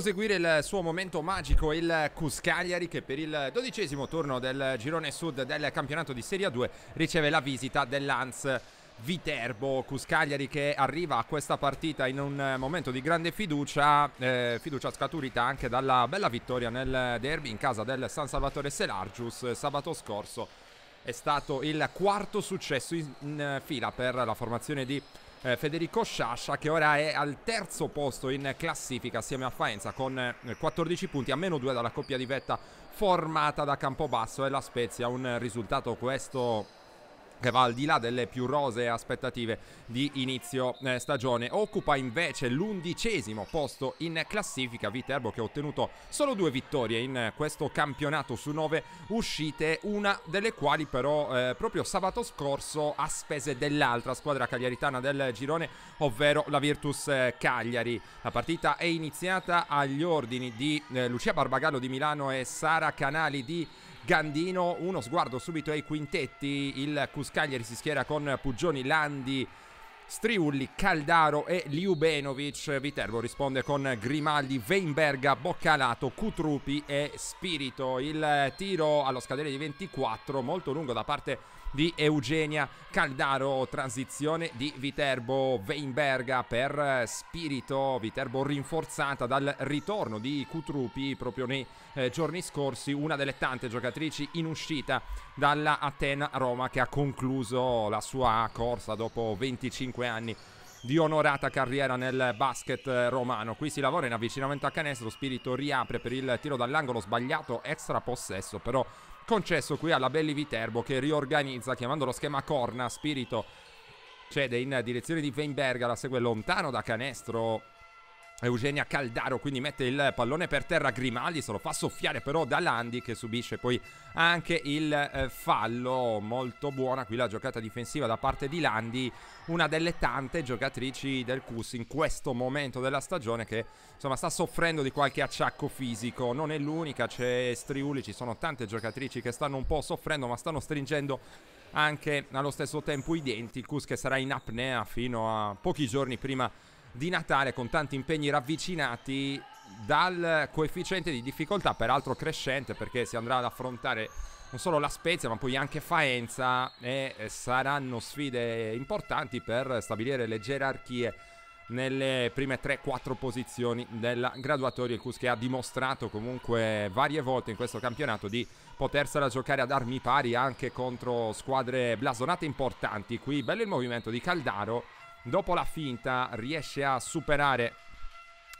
proseguire il suo momento magico il Cuscagliari che per il dodicesimo turno del girone sud del campionato di Serie 2 riceve la visita dell'Hans Viterbo, Cuscagliari che arriva a questa partita in un momento di grande fiducia, eh, fiducia scaturita anche dalla bella vittoria nel derby in casa del San Salvatore Selargius sabato scorso. È stato il quarto successo in, in fila per la formazione di eh, Federico Sciascia che ora è al terzo posto in classifica assieme a Faenza con eh, 14 punti a meno 2 dalla coppia di vetta formata da Campobasso e la Spezia, un risultato questo che va al di là delle più rose aspettative di inizio eh, stagione. Occupa invece l'undicesimo posto in classifica Viterbo che ha ottenuto solo due vittorie in questo campionato su nove uscite, una delle quali però eh, proprio sabato scorso a spese dell'altra squadra cagliaritana del girone, ovvero la Virtus eh, Cagliari. La partita è iniziata agli ordini di eh, Lucia Barbagallo di Milano e Sara Canali di Gandino. Uno sguardo subito ai quintetti. Il Cuscagliari si schiera con Pugioni, Landi, Striulli, Caldaro e Liubenovic. Viterbo risponde con Grimaldi, Weinberga, Boccalato, Cutrupi e Spirito. Il tiro allo scadere di 24, molto lungo da parte di Eugenia Caldaro, transizione di Viterbo Weinberga per eh, spirito, Viterbo rinforzata dal ritorno di Cutrupi proprio nei eh, giorni scorsi, una delle tante giocatrici in uscita dalla Atena Roma che ha concluso la sua corsa dopo 25 anni di onorata carriera nel basket eh, romano. Qui si lavora in avvicinamento a canestro, Spirito riapre per il tiro dall'angolo sbagliato, extra possesso, però concesso qui alla Belli Viterbo che riorganizza chiamandolo schema corna, spirito cede in direzione di Weinberga, la segue lontano da canestro Eugenia Caldaro quindi mette il pallone per terra Grimaldi, se lo fa soffiare però da Landi che subisce poi anche il eh, fallo, molto buona qui la giocata difensiva da parte di Landi, una delle tante giocatrici del Cus in questo momento della stagione che insomma sta soffrendo di qualche acciacco fisico, non è l'unica, c'è Striuli, ci sono tante giocatrici che stanno un po' soffrendo ma stanno stringendo anche allo stesso tempo i denti, il Cus che sarà in apnea fino a pochi giorni prima di di Natale con tanti impegni ravvicinati dal coefficiente di difficoltà peraltro crescente perché si andrà ad affrontare non solo la Spezia ma poi anche Faenza e saranno sfide importanti per stabilire le gerarchie nelle prime 3-4 posizioni della graduatoria il Cus che ha dimostrato comunque varie volte in questo campionato di potersela giocare ad armi pari anche contro squadre blasonate importanti qui bello il movimento di Caldaro Dopo la finta riesce a superare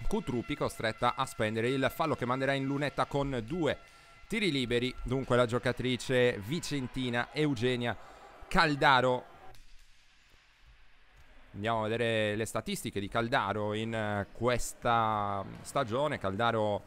Cutruppi costretta a spendere il fallo che manderà in lunetta con due tiri liberi. Dunque la giocatrice vicentina Eugenia Caldaro. Andiamo a vedere le statistiche di Caldaro in eh, questa stagione. Caldaro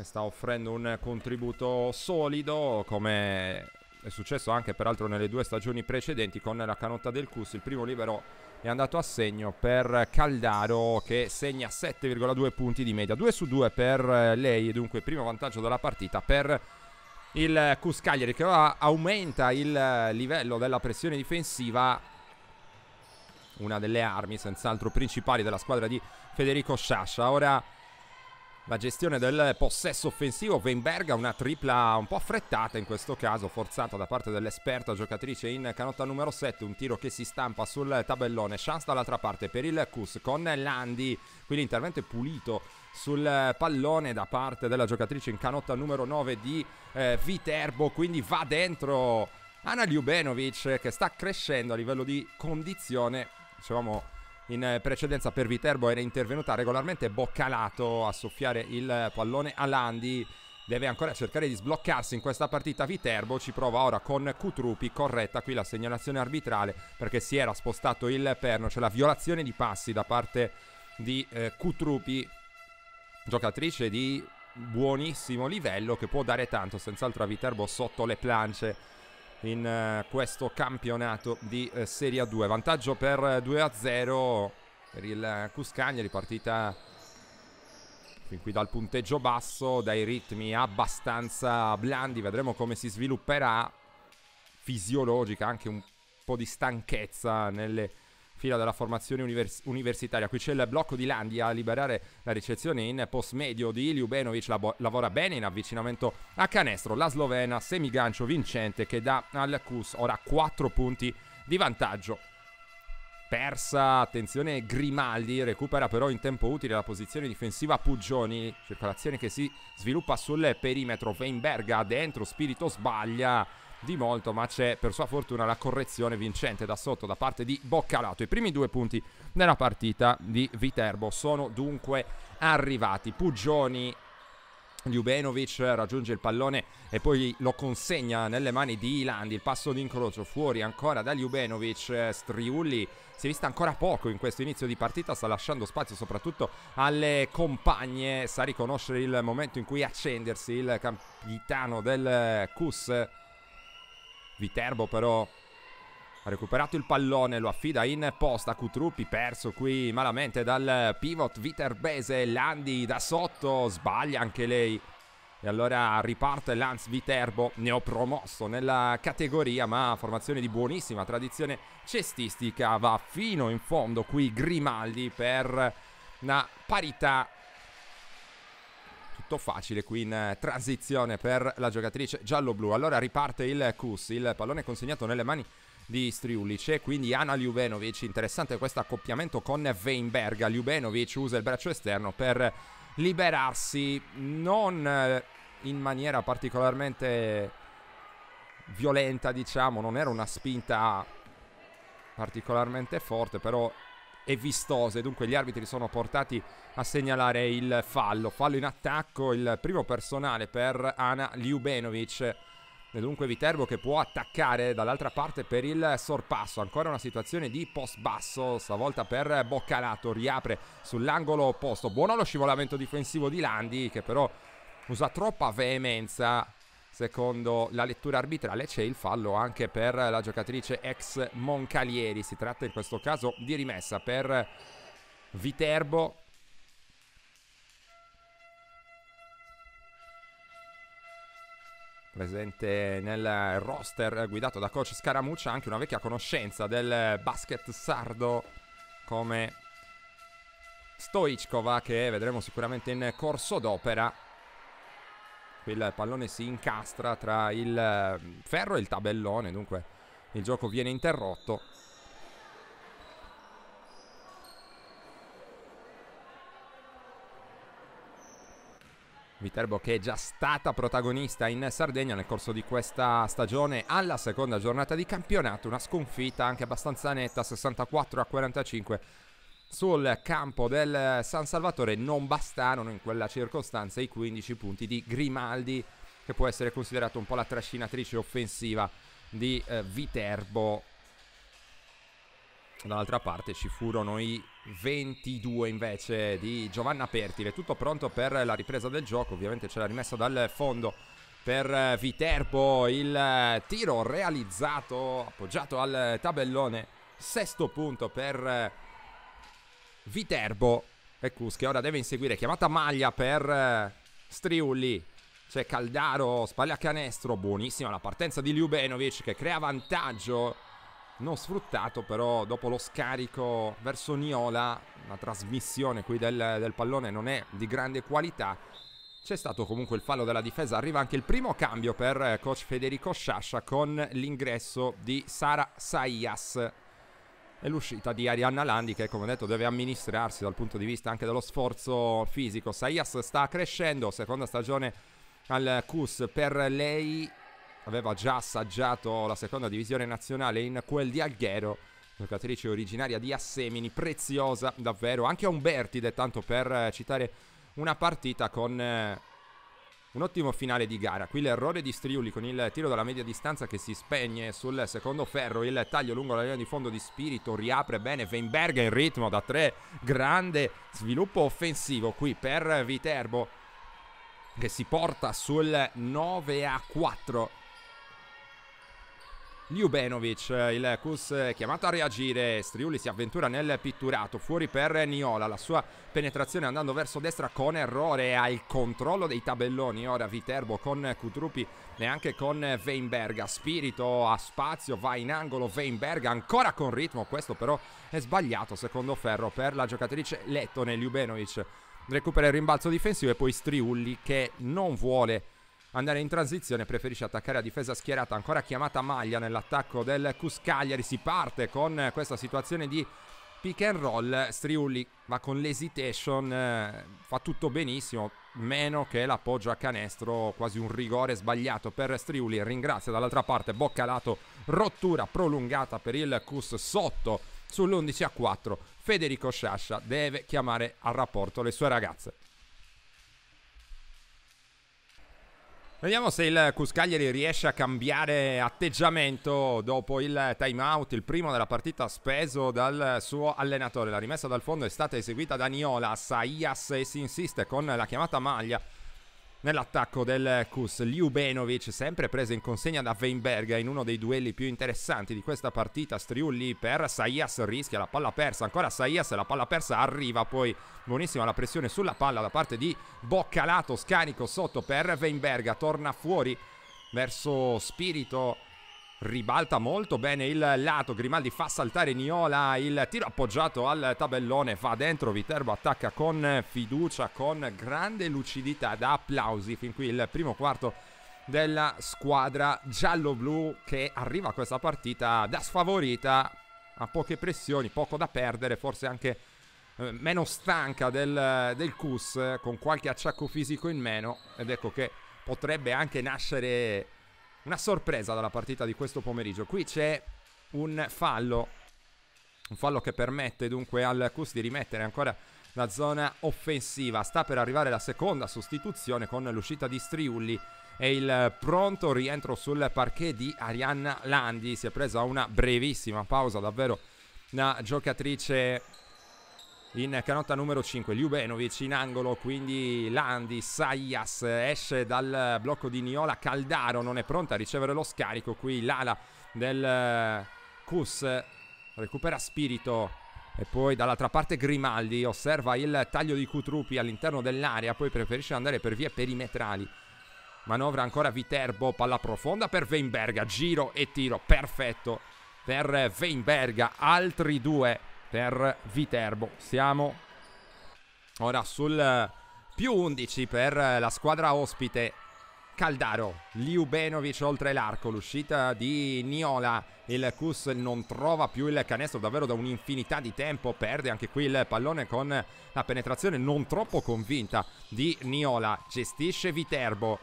sta offrendo un contributo solido come è successo anche peraltro nelle due stagioni precedenti con la canotta del Cus. Il primo libero è andato a segno per Caldaro che segna 7,2 punti di media. 2 su 2 per eh, lei, e dunque primo vantaggio della partita per il Cus Cagliari che aumenta il eh, livello della pressione difensiva. Una delle armi senz'altro principali della squadra di Federico Sciascia. Ora la gestione del possesso offensivo. Weinberg una tripla un po' affrettata in questo caso, forzata da parte dell'esperta giocatrice in canotta numero 7. Un tiro che si stampa sul tabellone. Chance dall'altra parte per il Cus con Landi. Qui l'intervento è pulito sul pallone da parte della giocatrice in canotta numero 9 di eh, Viterbo. Quindi va dentro Ana Ljubenovic che sta crescendo a livello di condizione. Dicevamo in eh, precedenza per Viterbo era intervenuta regolarmente Boccalato a soffiare il pallone a Landi. Deve ancora cercare di sbloccarsi in questa partita Viterbo, ci prova ora con Cutrupi, corretta qui la segnalazione arbitrale perché si era spostato il perno, c'è cioè la violazione di passi da parte di eh, Cutrupi, giocatrice di buonissimo livello che può dare tanto, senz'altro a Viterbo sotto le plance in eh, questo campionato di eh, Serie 2. Vantaggio per 2 eh, a 0 per il Cuscagna, ripartita fin qui dal punteggio basso, dai ritmi abbastanza blandi, vedremo come si svilupperà, fisiologica anche un po' di stanchezza nelle fila della formazione univers- universitaria. Qui c'è il blocco di Landi a liberare la ricezione in post medio di Ljubenovic, labo- lavora bene in avvicinamento a canestro. La slovena semigancio vincente che dà al Kus ora 4 punti di vantaggio. Persa, attenzione Grimaldi, recupera però in tempo utile la posizione difensiva Puggioni, circolazione che si sviluppa sul perimetro, Weinberga dentro, Spirito sbaglia, di molto, ma c'è per sua fortuna la correzione vincente da sotto da parte di Boccalato. I primi due punti nella partita di Viterbo sono dunque arrivati. Pugioni. Ljubenovic raggiunge il pallone e poi lo consegna nelle mani di Ilandi. Il passo d'incrocio fuori ancora da Ljubenovic. Striulli si è vista ancora poco in questo inizio di partita, sta lasciando spazio soprattutto alle compagne. Sa riconoscere il momento in cui accendersi il capitano del CUS. Viterbo però ha recuperato il pallone, lo affida in posta a Cutruppi, perso qui malamente dal pivot viterbese Landi da sotto, sbaglia anche lei. E allora riparte Lanz Viterbo, neopromosso nella categoria, ma formazione di buonissima tradizione cestistica, va fino in fondo qui Grimaldi per una parità fatto facile qui in eh, transizione per la giocatrice giallo-blu. Allora riparte il Kus, il pallone consegnato nelle mani di Striulic e quindi Ana Ljubenovic, interessante questo accoppiamento con Weinberg, Ljubenovic usa il braccio esterno per liberarsi non eh, in maniera particolarmente violenta diciamo, non era una spinta particolarmente forte però e vistose. Dunque gli arbitri sono portati a segnalare il fallo. Fallo in attacco, il primo personale per Ana Ljubenovic. E dunque Viterbo che può attaccare dall'altra parte per il sorpasso. Ancora una situazione di post basso, stavolta per Boccalato. Riapre sull'angolo opposto. Buono lo scivolamento difensivo di Landi che però usa troppa veemenza secondo la lettura arbitrale c'è il fallo anche per la giocatrice ex Moncalieri, si tratta in questo caso di rimessa per Viterbo. Presente nel roster guidato da coach Scaramuccia, anche una vecchia conoscenza del basket sardo come Stoichkova che vedremo sicuramente in corso d'opera il pallone si incastra tra il eh, ferro e il tabellone, dunque il gioco viene interrotto. Viterbo che è già stata protagonista in Sardegna nel corso di questa stagione alla seconda giornata di campionato, una sconfitta anche abbastanza netta, 64 a 45 sul campo del San Salvatore non bastarono in quella circostanza i 15 punti di Grimaldi che può essere considerato un po' la trascinatrice offensiva di eh, Viterbo dall'altra parte ci furono i 22 invece di Giovanna Pertile tutto pronto per la ripresa del gioco ovviamente c'è la rimessa dal fondo per eh, Viterbo il eh, tiro realizzato appoggiato al tabellone sesto punto per eh, Viterbo e Cus che ora deve inseguire. Chiamata maglia per eh, Striulli. C'è Caldaro, spalla canestro. Buonissima la partenza di Ljubenovic che crea vantaggio. Non sfruttato però dopo lo scarico verso Niola. La trasmissione qui del, del pallone non è di grande qualità. C'è stato comunque il fallo della difesa, arriva anche il primo cambio per eh, coach Federico Sciascia con l'ingresso di Sara Saias e l'uscita di Arianna Landi che come detto deve amministrarsi dal punto di vista anche dello sforzo fisico. Saias sta crescendo, seconda stagione al CUS per lei, aveva già assaggiato la seconda divisione nazionale in quel di Alghero, giocatrice originaria di Assemini, preziosa davvero, anche a Umbertide tanto per eh, citare una partita con eh, un ottimo finale di gara, qui l'errore di Striuli con il tiro dalla media distanza che si spegne sul secondo ferro, il taglio lungo la linea di fondo di Spirito, riapre bene Weinberg in ritmo da tre, grande sviluppo offensivo qui per Viterbo che si porta sul 9 a 4 Ljubenovic, eh, il Cus chiamato a reagire, Striuli si avventura nel pitturato, fuori per Niola, la sua penetrazione andando verso destra con errore, al controllo dei tabelloni, ora Viterbo con Kutrupi e anche con Weinberg, spirito, a spazio, va in angolo Weinberg, ancora con ritmo, questo però è sbagliato secondo Ferro per la giocatrice Lettone, Ljubenovic recupera il rimbalzo difensivo e poi Striulli che non vuole andare in transizione, preferisce attaccare a difesa schierata, ancora chiamata maglia nell'attacco del Cuscagliari, si parte con questa situazione di pick and roll, Striulli va con l'esitation, eh, fa tutto benissimo, meno che l'appoggio a canestro, quasi un rigore sbagliato per Striulli, ringrazia dall'altra parte bocca Boccalato, rottura prolungata per il Cus sotto sull'11 a 4, Federico Sciascia deve chiamare al rapporto le sue ragazze. Vediamo se il Cuscaglieri riesce a cambiare atteggiamento dopo il time out, il primo della partita speso dal suo allenatore. La rimessa dal fondo è stata eseguita da Niola, Saias e si insiste con la chiamata maglia Nell'attacco del Kus, Ljubenovic, sempre preso in consegna da Weinberger in uno dei duelli più interessanti di questa partita, Striulli per Saias, rischia la palla persa, ancora Saias, la palla persa arriva poi, buonissima la pressione sulla palla da parte di Boccalato, scarico sotto per Weinberger, torna fuori verso Spirito, ribalta molto bene il lato, Grimaldi fa saltare Niola, il tiro appoggiato al tabellone, va dentro, Viterbo attacca con fiducia, con grande lucidità, da applausi fin qui il primo quarto della squadra giallo-blu che arriva a questa partita da sfavorita, ha poche pressioni, poco da perdere, forse anche eh, meno stanca del, del Cus, eh, con qualche acciacco fisico in meno ed ecco che potrebbe anche nascere una sorpresa dalla partita di questo pomeriggio. Qui c'è un fallo, un fallo che permette dunque al Cus di rimettere ancora la zona offensiva. Sta per arrivare la seconda sostituzione con l'uscita di Striulli e il pronto rientro sul parquet di Arianna Landi. Si è presa una brevissima pausa, davvero una giocatrice in canotta numero 5 Ljubenovic in angolo quindi Landi, Saias esce dal blocco di Niola Caldaro non è pronta a ricevere lo scarico qui l'ala del Cus eh, recupera spirito e poi dall'altra parte Grimaldi osserva il taglio di Cutrupi all'interno dell'area poi preferisce andare per vie perimetrali manovra ancora Viterbo palla profonda per Weinberga giro e tiro perfetto per Weinberga altri due per Viterbo. Siamo ora sul più 11 per la squadra ospite. Caldaro, Liubenovic oltre l'arco, l'uscita di Niola, il Cus non trova più il canestro davvero da un'infinità di tempo, perde anche qui il pallone con la penetrazione non troppo convinta di Niola, gestisce Viterbo,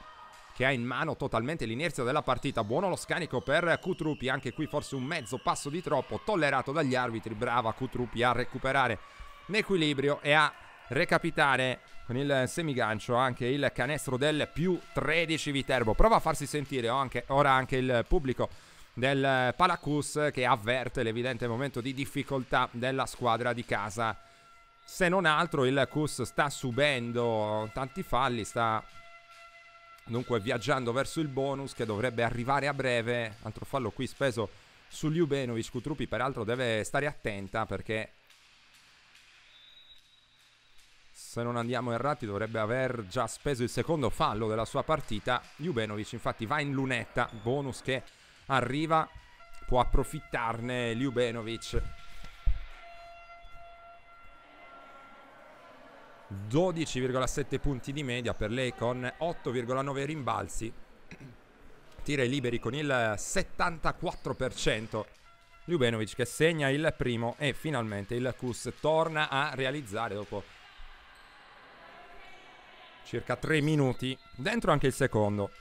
che ha in mano totalmente l'inerzia della partita. Buono lo scanico per Kutrupi, anche qui forse un mezzo passo di troppo, tollerato dagli arbitri. Brava Kutrupi a recuperare l'equilibrio e a recapitare con il semigancio anche il canestro del più 13 Viterbo. Prova a farsi sentire anche, ora anche il pubblico del Palacus che avverte l'evidente momento di difficoltà della squadra di casa. Se non altro il Cus sta subendo tanti falli, sta Dunque viaggiando verso il bonus che dovrebbe arrivare a breve, altro fallo qui speso su Ljubenovic, Kutrupi peraltro deve stare attenta perché se non andiamo errati dovrebbe aver già speso il secondo fallo della sua partita. Ljubenovic infatti va in lunetta, bonus che arriva, può approfittarne Ljubenovic 12,7 punti di media per lei con 8,9 rimbalzi, tiri liberi con il 74%. Ljubenovic che segna il primo e finalmente il Kus torna a realizzare dopo circa 3 minuti. Dentro anche il secondo.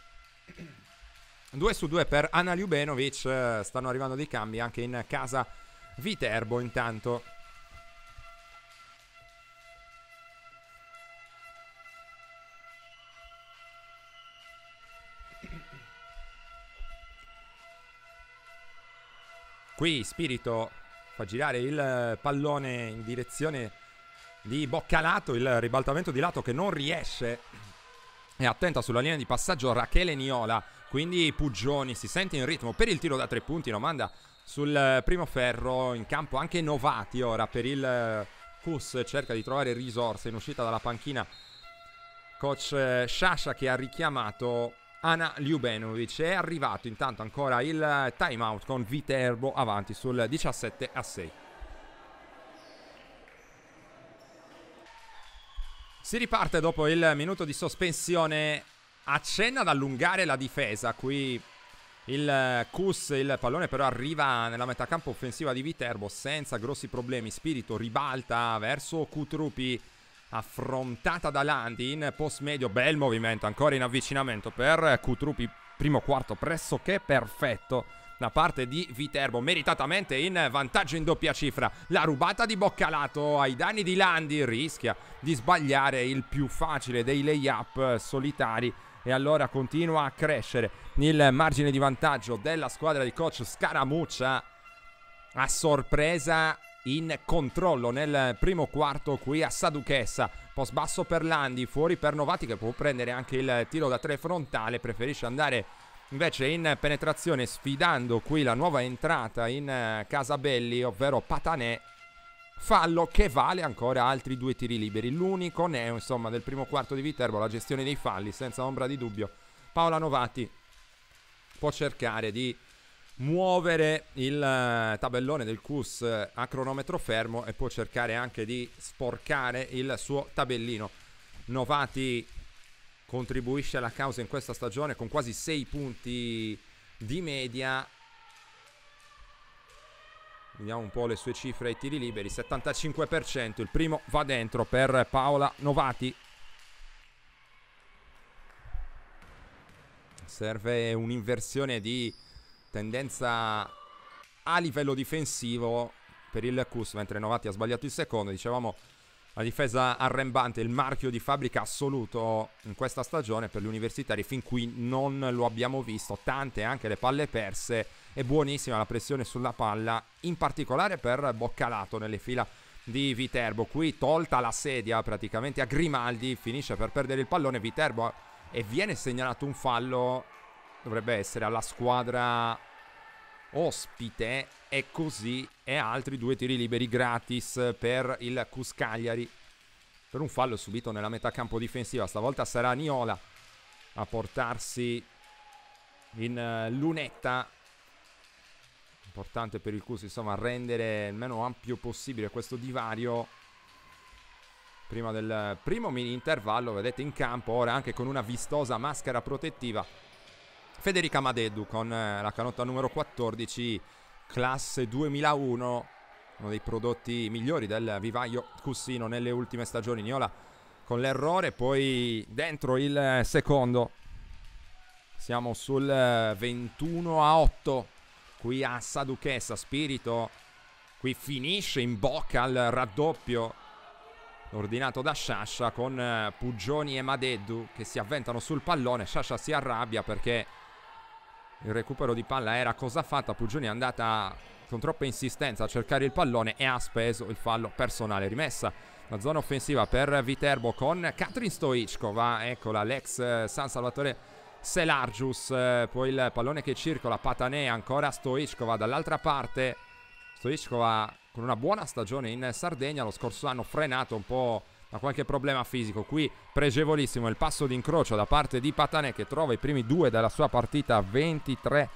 2 su 2 per Anna Ljubenovic, eh, stanno arrivando dei cambi anche in casa Viterbo intanto. Qui Spirito fa girare il pallone in direzione di Boccalato, il ribaltamento di lato che non riesce. È attenta sulla linea di passaggio Rachele Niola, quindi Puggioni si sente in ritmo per il tiro da tre punti, lo manda sul primo ferro, in campo anche Novati ora per il Cus, eh, cerca di trovare risorse in uscita dalla panchina. Coach eh, Sciascia che ha richiamato Ana Ljubenovic. È arrivato intanto ancora il timeout con Viterbo avanti sul 17 a 6. Si riparte dopo il minuto di sospensione. Accenna ad allungare la difesa. Qui il Cus, il pallone però arriva nella metà campo offensiva di Viterbo senza grossi problemi. Spirito ribalta verso Kutrupi affrontata da Landin, post medio, bel movimento, ancora in avvicinamento per Kutrupi, primo quarto pressoché perfetto da parte di Viterbo, meritatamente in vantaggio in doppia cifra. La rubata di Boccalato ai danni di Landi rischia di sbagliare il più facile dei layup solitari e allora continua a crescere il margine di vantaggio della squadra di coach Scaramuccia a sorpresa in controllo nel primo quarto qui a Saduchessa. Post basso per Landi, fuori per Novati che può prendere anche il tiro da tre frontale, preferisce andare invece in penetrazione sfidando qui la nuova entrata in eh, Casabelli, ovvero Patanè. Fallo che vale ancora altri due tiri liberi. L'unico neo, insomma, del primo quarto di Viterbo, la gestione dei falli, senza ombra di dubbio. Paola Novati può cercare di muovere il eh, tabellone del CUS eh, a cronometro fermo e può cercare anche di sporcare il suo tabellino. Novati contribuisce alla causa in questa stagione con quasi 6 punti di media. Vediamo un po' le sue cifre ai tiri liberi, 75%, il primo va dentro per Paola Novati. Serve un'inversione di tendenza a livello difensivo per il Cus, mentre Novati ha sbagliato il secondo, dicevamo la difesa arrembante, il marchio di fabbrica assoluto in questa stagione per gli universitari, fin qui non lo abbiamo visto, tante anche le palle perse e buonissima la pressione sulla palla, in particolare per Boccalato nelle fila di Viterbo, qui tolta la sedia praticamente a Grimaldi, finisce per perdere il pallone Viterbo e viene segnalato un fallo dovrebbe essere alla squadra ospite e così e altri due tiri liberi gratis per il Cuscagliari per un fallo subito nella metà campo difensiva stavolta sarà Niola a portarsi in eh, lunetta importante per il Cus insomma rendere il meno ampio possibile questo divario prima del primo mini intervallo vedete in campo ora anche con una vistosa maschera protettiva Federica Madeddu con eh, la canotta numero 14, classe 2001, uno dei prodotti migliori del vivaio Cussino nelle ultime stagioni. Niola con l'errore, poi dentro il secondo. Siamo sul 21 a 8, qui a Saduchessa, Spirito, qui finisce in bocca al raddoppio ordinato da Sciascia con eh, Pugioni e Madeddu che si avventano sul pallone. Sciascia si arrabbia perché il recupero di palla era cosa fatta, Pugioni è andata con troppa insistenza a cercare il pallone e ha speso il fallo personale. Rimessa la zona offensiva per Viterbo con Katrin Stoichkova, eccola l'ex eh, San Salvatore Selargius, eh, poi il pallone che circola, Patanè ancora Stoichkova dall'altra parte. Stoichkova con una buona stagione in Sardegna, lo scorso anno frenato un po' ha qualche problema fisico. Qui pregevolissimo il passo d'incrocio da parte di Patanè che trova i primi due della sua partita 23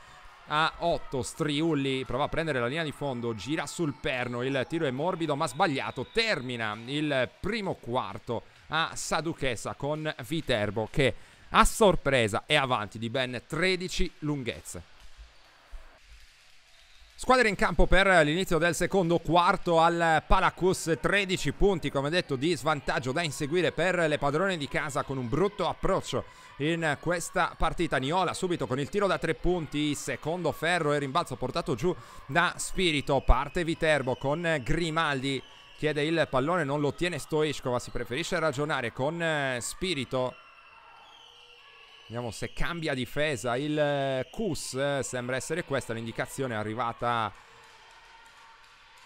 a 8 Striulli prova a prendere la linea di fondo, gira sul perno, il tiro è morbido ma sbagliato, termina il primo quarto a Saduchessa con Viterbo che a sorpresa è avanti di ben 13 lunghezze. Squadre in campo per l'inizio del secondo quarto al Palacus, 13 punti come detto di svantaggio da inseguire per le padrone di casa con un brutto approccio in questa partita. Niola subito con il tiro da tre punti, secondo ferro e rimbalzo portato giù da Spirito, parte Viterbo con Grimaldi, chiede il pallone, non lo ottiene Stoichkova, si preferisce ragionare con eh, Spirito Vediamo se cambia difesa il eh, Kus. Sembra essere questa l'indicazione arrivata.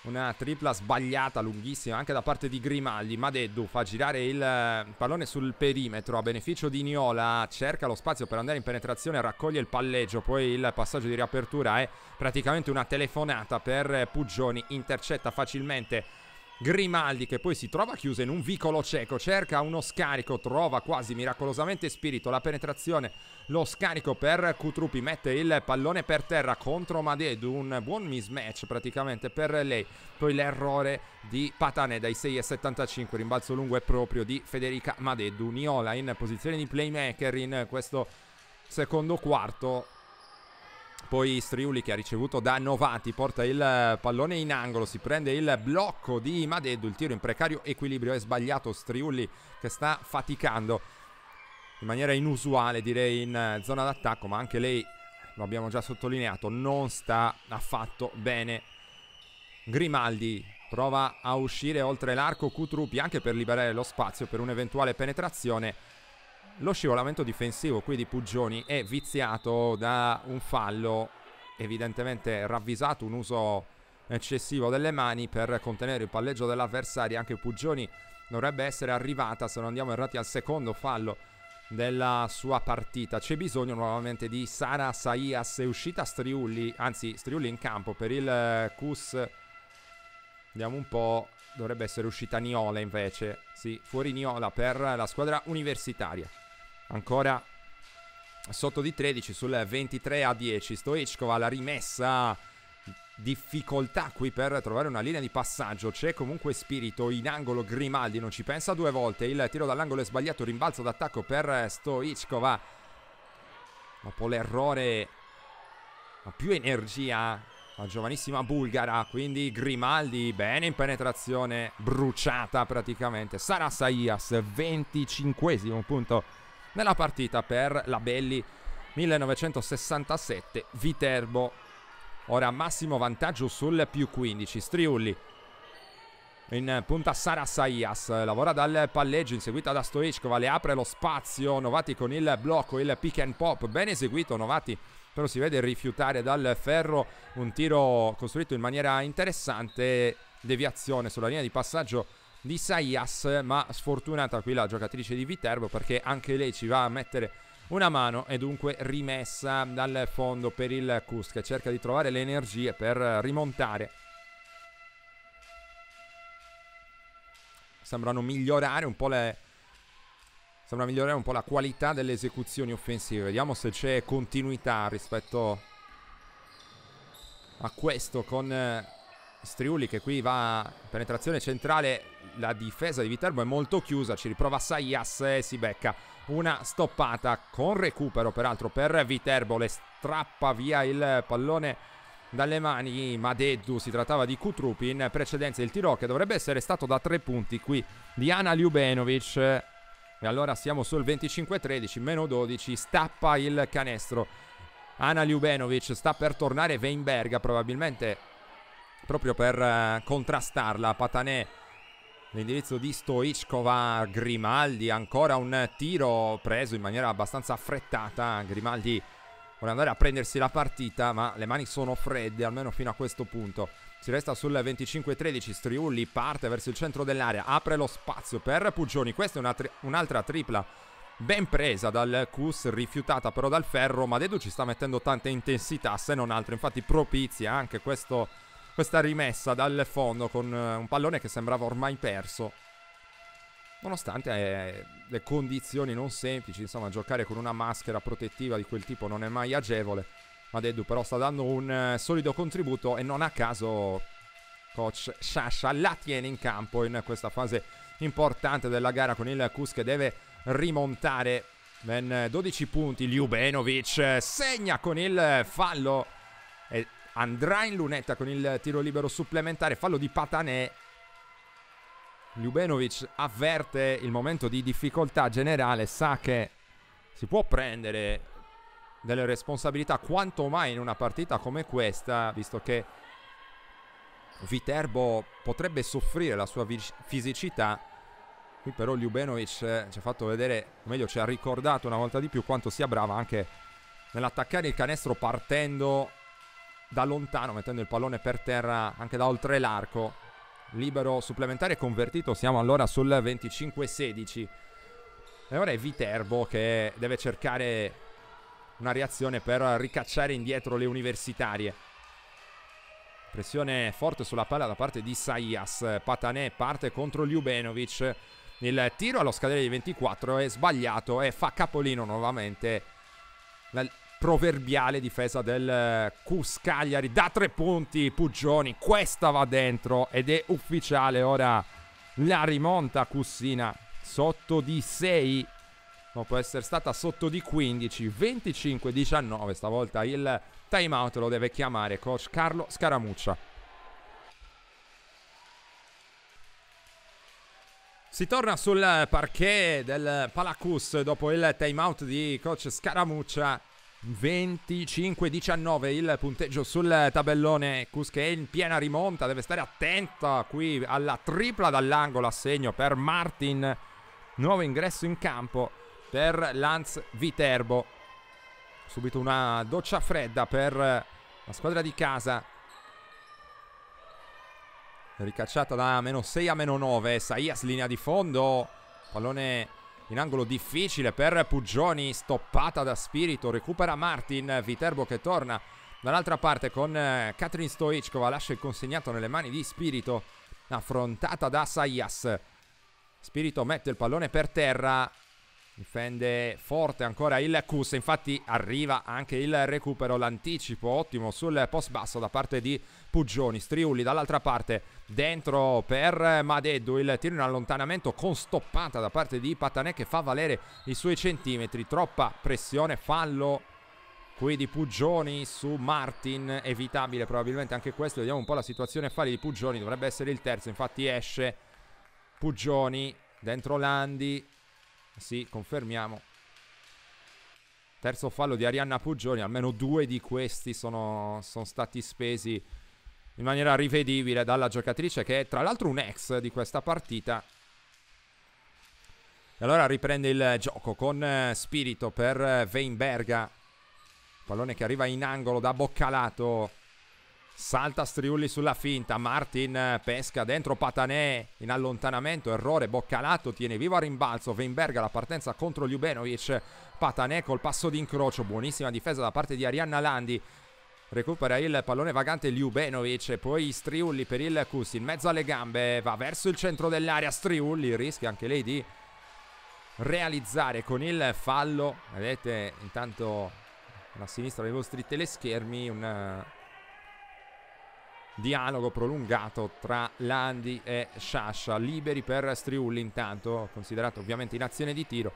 Una tripla sbagliata lunghissima anche da parte di Grimaldi. Madeddu fa girare il eh, pallone sul perimetro a beneficio di Niola. Cerca lo spazio per andare in penetrazione, raccoglie il palleggio. Poi il passaggio di riapertura è praticamente una telefonata per eh, Puggioni. Intercetta facilmente Grimaldi che poi si trova chiuso in un vicolo cieco, cerca uno scarico, trova quasi miracolosamente spirito la penetrazione, lo scarico per Kutrupi, mette il pallone per terra contro Madedu, un buon mismatch praticamente per lei, poi l'errore di Patane dai 6,75, rimbalzo lungo è proprio di Federica Madedu, Niola in posizione di playmaker in questo secondo quarto poi Striuli che ha ricevuto da Novati porta il eh, pallone in angolo, si prende il blocco di Madeddu, il tiro in precario equilibrio è sbagliato Striuli che sta faticando in maniera inusuale direi in eh, zona d'attacco, ma anche lei lo abbiamo già sottolineato, non sta affatto bene. Grimaldi prova a uscire oltre l'arco Cutrupi anche per liberare lo spazio per un'eventuale penetrazione lo scivolamento difensivo qui di Puggioni è viziato da un fallo evidentemente ravvisato, un uso eccessivo delle mani per contenere il palleggio dell'avversario. Anche Puggioni dovrebbe essere arrivata, se non andiamo errati, al secondo fallo della sua partita. C'è bisogno nuovamente di Sara Saias. È uscita Striulli, anzi Striulli in campo per il eh, Cus. Vediamo un po'. Dovrebbe essere uscita Niola invece. Sì, fuori Niola per la squadra universitaria ancora sotto di 13 sul 23 a 10. Stoichkov la rimessa difficoltà qui per trovare una linea di passaggio c'è comunque spirito in angolo Grimaldi non ci pensa due volte il tiro dall'angolo è sbagliato rimbalzo d'attacco per Stoichkova dopo l'errore ha più energia la giovanissima bulgara quindi Grimaldi bene in penetrazione bruciata praticamente sarà Saias 25 esimo punto nella partita per la Belli 1967 Viterbo. Ora massimo vantaggio sul più 15. Striulli in punta Sara Saias, lavora dal palleggio inseguita da Stoichkova, le apre lo spazio, Novati con il blocco, il pick and pop, ben eseguito Novati però si vede rifiutare dal ferro un tiro costruito in maniera interessante, deviazione sulla linea di passaggio di Saias, ma sfortunata qui la giocatrice di Viterbo perché anche lei ci va a mettere una mano e dunque rimessa dal fondo per il Cus cerca di trovare le energie per rimontare. Sembrano migliorare un po' le... Sembra migliorare un po' la qualità delle esecuzioni offensive. Vediamo se c'è continuità rispetto a questo con eh, Striulli che qui va penetrazione centrale, la difesa di Viterbo è molto chiusa, ci riprova Saias e eh, si becca una stoppata con recupero peraltro per Viterbo, le strappa via il pallone dalle mani Madeddu, si trattava di Kutrupi in precedenza il tiro che dovrebbe essere stato da tre punti qui di Ana Ljubenovic e allora siamo sul 25-13, meno 12, stappa il canestro Ana Ljubenovic sta per tornare Weinberga probabilmente proprio per eh, contrastarla. Patanè l'indirizzo di Stoichkova, Grimaldi, ancora un tiro preso in maniera abbastanza affrettata. Grimaldi vuole andare a prendersi la partita, ma le mani sono fredde, almeno fino a questo punto. Si resta sul 25-13, Striulli parte verso il centro dell'area, apre lo spazio per Puggioni. Questa è una tri un'altra tripla ben presa dal Cus, rifiutata però dal Ferro, ma Dedu ci sta mettendo tanta intensità, se non altro. Infatti propizia anche questo questa rimessa dal fondo con eh, un pallone che sembrava ormai perso. Nonostante eh, le condizioni non semplici, insomma, giocare con una maschera protettiva di quel tipo non è mai agevole. Ma Deddu però sta dando un eh, solido contributo e non a caso coach Sasha la tiene in campo in questa fase importante della gara con il Cus che deve rimontare ben 12 punti. Ljubenovic eh, segna con il fallo andrà in lunetta con il tiro libero supplementare, fallo di Patanè. Ljubenovic avverte il momento di difficoltà generale, sa che si può prendere delle responsabilità quanto mai in una partita come questa, visto che Viterbo potrebbe soffrire la sua fisicità. Qui però Ljubenovic eh, ci ha fatto vedere, o meglio ci ha ricordato una volta di più quanto sia brava anche nell'attaccare il canestro partendo da lontano, mettendo il pallone per terra anche da oltre l'arco. Libero supplementare convertito, siamo allora sul 25-16. E ora è Viterbo che deve cercare una reazione per ricacciare indietro le universitarie. Pressione forte sulla palla da parte di Saias. Patanè parte contro Ljubenovic. Il tiro allo scadere di 24 è sbagliato e fa capolino nuovamente proverbiale difesa del eh, Cuscagliari da tre punti Puggioni questa va dentro ed è ufficiale ora la rimonta Cussina sotto di 6 no, può essere stata sotto di 15 25 19 stavolta il timeout lo deve chiamare coach Carlo Scaramuccia Si torna sul parquet del Palacus dopo il timeout di coach Scaramuccia 25-19 il punteggio sul tabellone Kuske in piena rimonta deve stare attenta qui alla tripla dall'angolo a segno per Martin nuovo ingresso in campo per Lanz Viterbo subito una doccia fredda per la squadra di casa ricacciata da meno 6 a meno 9 Saias linea di fondo pallone in angolo difficile per Puggioni, stoppata da Spirito, recupera Martin, Viterbo che torna dall'altra parte con Katrin eh, Stoichkova, lascia il consegnato nelle mani di Spirito, affrontata da Sayas. Spirito mette il pallone per terra, Difende forte ancora il Cus, infatti arriva anche il recupero, l'anticipo ottimo sul post basso da parte di Puggioni, Striulli dall'altra parte dentro per Madeddu, il tiro in allontanamento con stoppata da parte di Patanè che fa valere i suoi centimetri, troppa pressione, fallo qui di Puggioni su Martin, evitabile probabilmente anche questo, vediamo un po' la situazione falli di Puggioni, dovrebbe essere il terzo, infatti esce Puggioni dentro Landi, sì, confermiamo. Terzo fallo di Arianna Puggioni, almeno due di questi sono, sono stati spesi in maniera rivedibile dalla giocatrice che è tra l'altro un ex di questa partita. E allora riprende il gioco con eh, spirito per eh, Weinberga. Pallone che arriva in angolo da Boccalato. Salta Striulli sulla finta, Martin eh, pesca dentro Patanè in allontanamento, errore, Boccalato tiene vivo a rimbalzo, Weinberg la partenza contro Ljubenovic, Patanè col passo d'incrocio, buonissima difesa da parte di Arianna Landi, recupera il pallone vagante Ljubenovic, poi Striulli per il Cus in mezzo alle gambe, va verso il centro dell'area, Striulli rischia anche lei di realizzare con il fallo, vedete intanto La sinistra dei vostri teleschermi un dialogo prolungato tra Landi e Sciascia, liberi per Striulli intanto, considerato ovviamente in azione di tiro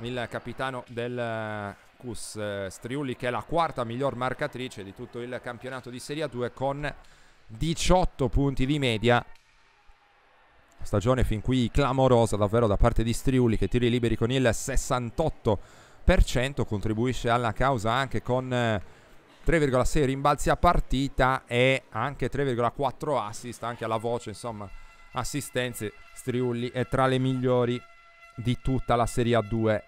il capitano del eh, Cus eh, Striulli che è la quarta miglior marcatrice di tutto il campionato di Serie 2 con 18 punti di media stagione fin qui clamorosa davvero da parte di Striulli che tiri liberi con il 68% contribuisce alla causa anche con eh, 3,6 rimbalzi a partita e anche 3,4 assist, anche alla voce, insomma, assistenze. Striulli è tra le migliori di tutta la Serie A2.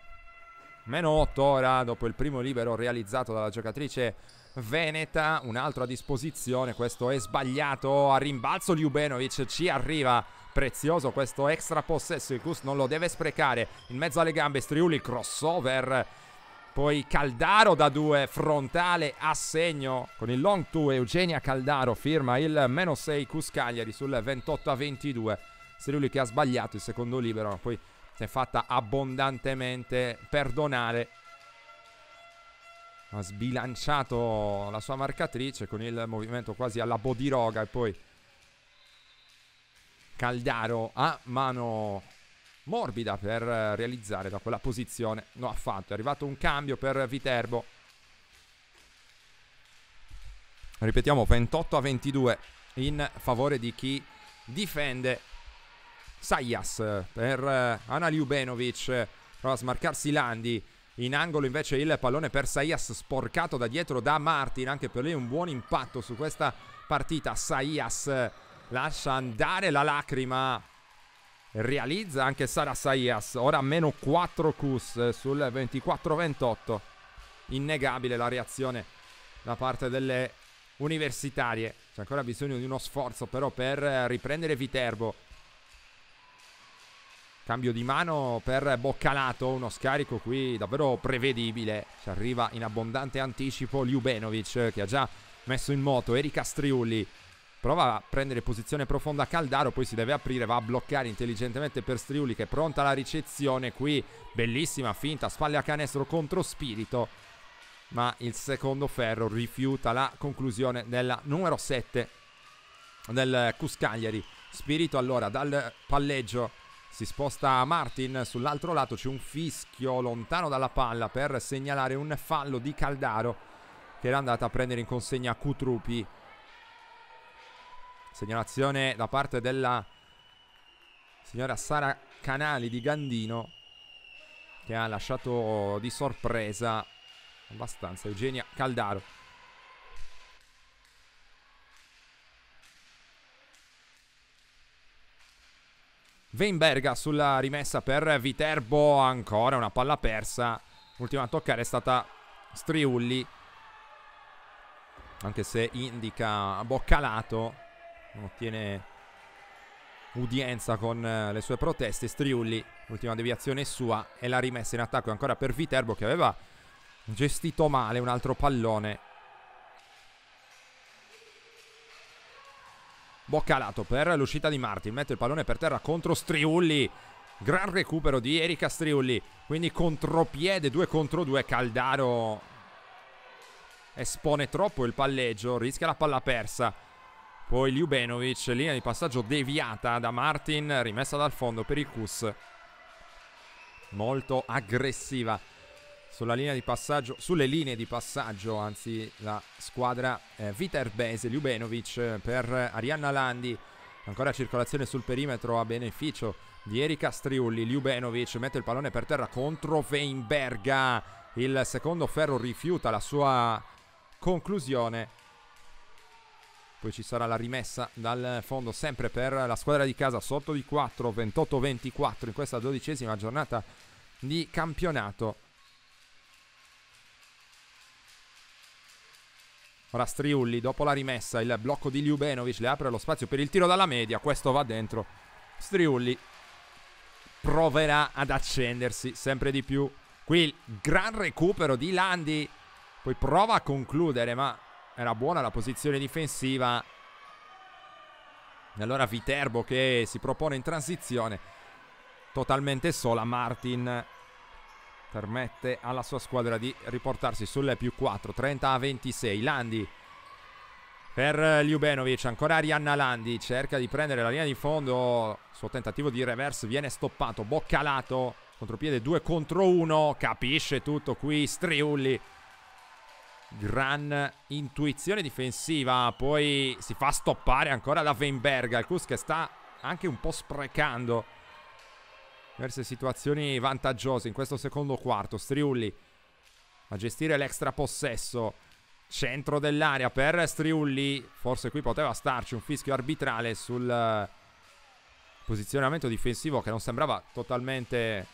Meno 8 ora dopo il primo libero realizzato dalla giocatrice Veneta, un altro a disposizione, questo è sbagliato, a rimbalzo Ljubenovic ci arriva prezioso questo extra possesso, il Cus non lo deve sprecare, in mezzo alle gambe Striulli crossover poi Caldaro da 2, frontale a segno con il long 2. Eugenia Caldaro firma il meno 6 Cuscagliari sul 28 a 22. Serulli che ha sbagliato il secondo libero, ma poi si è fatta abbondantemente perdonare. Ha sbilanciato la sua marcatrice con il movimento quasi alla bodiroga e poi Caldaro a mano morbida per eh, realizzare da quella posizione. No affatto, è arrivato un cambio per Viterbo. Ripetiamo, 28 a 22 in favore di chi difende Sayas per eh, Ana Ljubenovic. Prova a smarcarsi Landi. In angolo invece il pallone per Saias sporcato da dietro da Martin, anche per lei un buon impatto su questa partita. Saias lascia andare la lacrima realizza anche Sara Saias, ora meno 4 Cus eh, sul 24-28. Innegabile la reazione da parte delle universitarie. C'è ancora bisogno di uno sforzo però per riprendere Viterbo. Cambio di mano per Boccalato, uno scarico qui davvero prevedibile. Ci arriva in abbondante anticipo Ljubenovic che ha già messo in moto Erika Striulli Prova a prendere posizione profonda Caldaro, poi si deve aprire, va a bloccare intelligentemente per Striuli che è pronta la ricezione qui. Bellissima finta, spalle a canestro contro Spirito. Ma il secondo ferro rifiuta la conclusione della numero 7 del Cuscagliari. Spirito allora dal palleggio si sposta Martin, sull'altro lato c'è un fischio lontano dalla palla per segnalare un fallo di Caldaro che era andata a prendere in consegna Cutrupi. Segnalazione da parte della signora Sara Canali di Gandino che ha lasciato di sorpresa abbastanza Eugenia Caldaro. Weinberga sulla rimessa per Viterbo, ancora una palla persa. L'ultima a toccare è stata Striulli, anche se indica Boccalato non ottiene udienza con eh, le sue proteste. Striulli, ultima deviazione sua e la rimessa in attacco ancora per Viterbo che aveva gestito male un altro pallone. Boccalato per l'uscita di Martin, mette il pallone per terra contro Striulli. Gran recupero di Erika Striulli, quindi contropiede 2 contro 2, Caldaro espone troppo il palleggio, rischia la palla persa. Poi Ljubenovic, linea di passaggio deviata da Martin, rimessa dal fondo per il Kus. Molto aggressiva sulla linea di passaggio, sulle linee di passaggio, anzi la squadra eh, Viterbese, Ljubenovic eh, per Arianna Landi. Ancora circolazione sul perimetro a beneficio di Erika Striulli. Ljubenovic mette il pallone per terra contro Weinberga. Il secondo ferro rifiuta la sua conclusione poi ci sarà la rimessa dal fondo sempre per la squadra di casa sotto di 4, 28-24 in questa dodicesima giornata di campionato. ora Striulli dopo la rimessa, il blocco di Ljubenovic le apre lo spazio per il tiro dalla media, questo va dentro. Striulli proverà ad accendersi sempre di più. Qui il gran recupero di Landi, poi prova a concludere ma era buona la posizione difensiva. E allora Viterbo che si propone in transizione totalmente sola. Martin permette alla sua squadra di riportarsi sulle più 4, 30 a 26. Landi per Ljubenovic, ancora Arianna Landi, cerca di prendere la linea di fondo, il suo tentativo di reverse viene stoppato, boccalato, contropiede 2 contro 1, capisce tutto qui Striulli Gran intuizione difensiva, poi si fa stoppare ancora da Weinberg, Alcus che sta anche un po' sprecando diverse situazioni vantaggiose in questo secondo quarto. Striulli a gestire l'extra possesso. Centro dell'area per Striulli. Forse qui poteva starci un fischio arbitrale sul posizionamento difensivo che non sembrava totalmente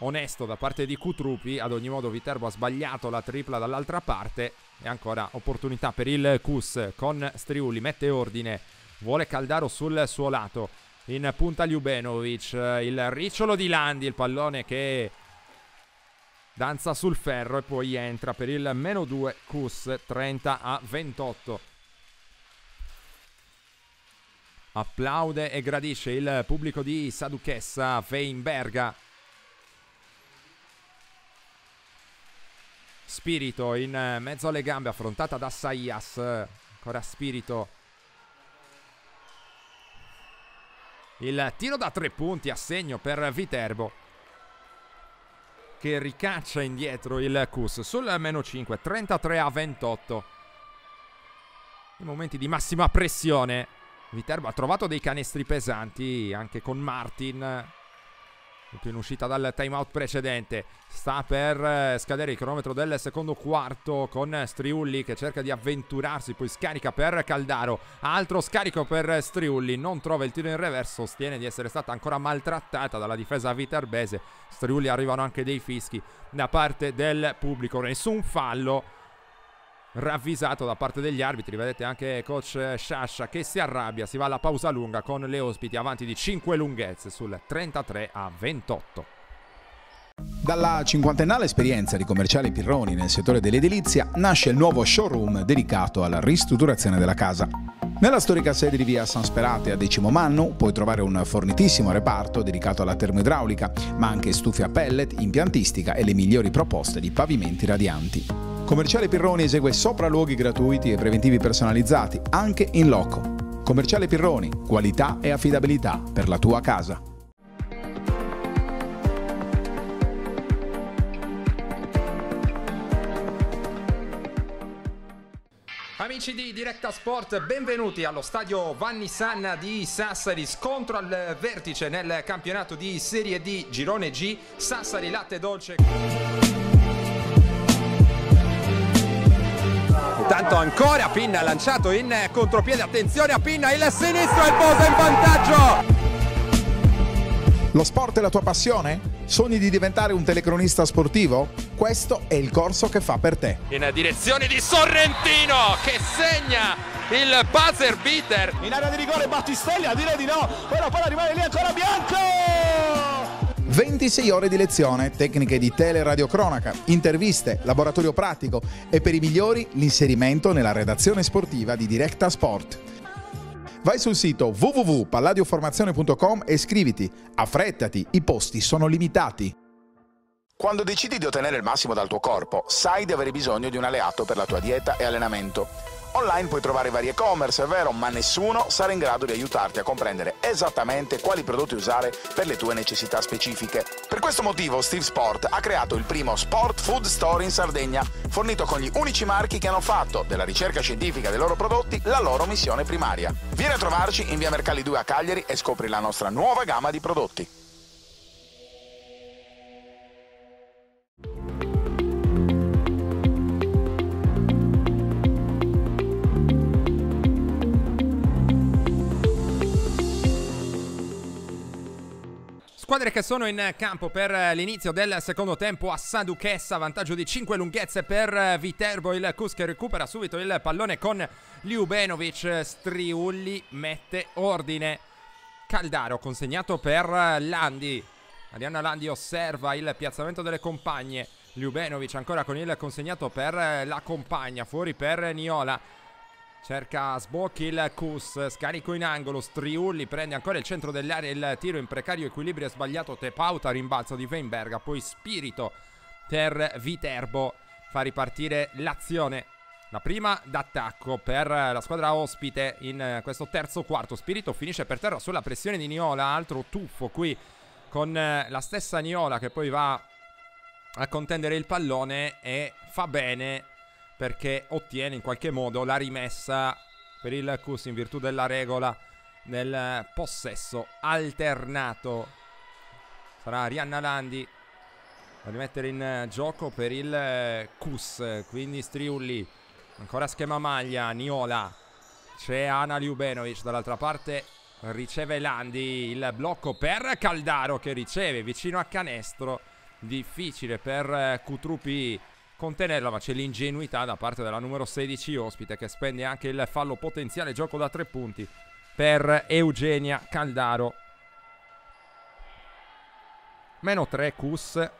onesto da parte di Cutrupi, ad ogni modo Viterbo ha sbagliato la tripla dall'altra parte e ancora opportunità per il Cus con Striuli, mette ordine, vuole Caldaro sul suo lato, in punta Ljubenovic, il ricciolo di Landi, il pallone che danza sul ferro e poi entra per il meno 2 Kus 30 a 28. Applaude e gradisce il pubblico di Saduchessa Feinberga Spirito in eh, mezzo alle gambe, affrontata da Saias. Ancora Spirito. Il tiro da tre punti a segno per Viterbo che ricaccia indietro il Cus sul meno 5, 33 a 28. In momenti di massima pressione, Viterbo ha trovato dei canestri pesanti anche con Martin più in uscita dal timeout precedente. Sta per eh, scadere il cronometro del secondo quarto con Striulli che cerca di avventurarsi, poi scarica per Caldaro. Altro scarico per Striulli, non trova il tiro in reverso, sostiene di essere stata ancora maltrattata dalla difesa viterbese. Striulli arrivano anche dei fischi da parte del pubblico, nessun fallo ravvisato da parte degli arbitri. Vedete anche coach Sciascia che si arrabbia, si va alla pausa lunga con le ospiti avanti di 5 lunghezze sul 33 a 28. Dalla cinquantennale esperienza di commerciale Pirroni nel settore dell'edilizia nasce il nuovo showroom dedicato alla ristrutturazione della casa. Nella storica sede di via San Sperate a Decimo Manno puoi trovare un fornitissimo reparto dedicato alla termoidraulica, ma anche stufe a pellet, impiantistica e le migliori proposte di pavimenti radianti. Commerciale Pirroni esegue sopralluoghi gratuiti e preventivi personalizzati, anche in loco. Commerciale Pirroni, qualità e affidabilità per la tua casa. Amici di Diretta Sport, benvenuti allo stadio Vanni Sanna di Sassari, scontro al vertice nel campionato di Serie D, Girone G, Sassari Latte Dolce. Intanto ancora Pinna lanciato in contropiede, attenzione a Pinna, il sinistro e il Bosa in vantaggio. Lo sport è la tua passione? Sogni di diventare un telecronista sportivo? Questo è il corso che fa per te. In direzione di Sorrentino che segna il buzzer beater. In area di rigore Battistelli a dire di no, però poi rimane lì ancora Bianco! 26 ore di lezione, tecniche di teleradiocronaca, interviste, laboratorio pratico e per i migliori l'inserimento nella redazione sportiva di Directa Sport. Vai sul sito www.palladioformazione.com e iscriviti. Affrettati, i posti sono limitati. Quando decidi di ottenere il massimo dal tuo corpo, sai di avere bisogno di un alleato per la tua dieta e allenamento. Online puoi trovare vari e-commerce, è vero, ma nessuno sarà in grado di aiutarti a comprendere esattamente quali prodotti usare per le tue necessità specifiche. Per questo motivo Steve Sport ha creato il primo Sport Food Store in Sardegna, fornito con gli unici marchi che hanno fatto della ricerca scientifica dei loro prodotti la loro missione primaria. Vieni a trovarci in via Mercalli 2 a Cagliari e scopri la nostra nuova gamma di prodotti. Squadre che sono in campo per l'inizio del secondo tempo a Saduchessa, vantaggio di 5 lunghezze per Viterbo, il Cus che recupera subito il pallone con Liubenovic, Striulli mette ordine, Caldaro consegnato per Landi, Arianna Landi osserva il piazzamento delle compagne, Liubenovic ancora con il consegnato per la compagna, fuori per Niola, cerca sbocchi il Cus, scarico in angolo, Striulli prende ancora il centro dell'area, il tiro in precario equilibrio è sbagliato, Tepauta rimbalzo di Weinberga, poi Spirito per Viterbo fa ripartire l'azione. La prima d'attacco per la squadra ospite in questo terzo quarto. Spirito finisce per terra sulla pressione di Niola, altro tuffo qui con la stessa Niola che poi va a contendere il pallone e fa bene perché ottiene in qualche modo la rimessa per il Cus in virtù della regola nel possesso alternato. Sarà Rihanna Landi a rimettere in gioco per il eh, Cus, quindi Striulli, ancora schema maglia, Niola, c'è Ana Ljubenovic dall'altra parte, riceve Landi, il blocco per Caldaro che riceve vicino a canestro, difficile per Kutrupi eh, contenerla, ma c'è l'ingenuità da parte della numero 16 ospite che spende anche il fallo potenziale gioco da tre punti per Eugenia Caldaro. Meno 3 Cus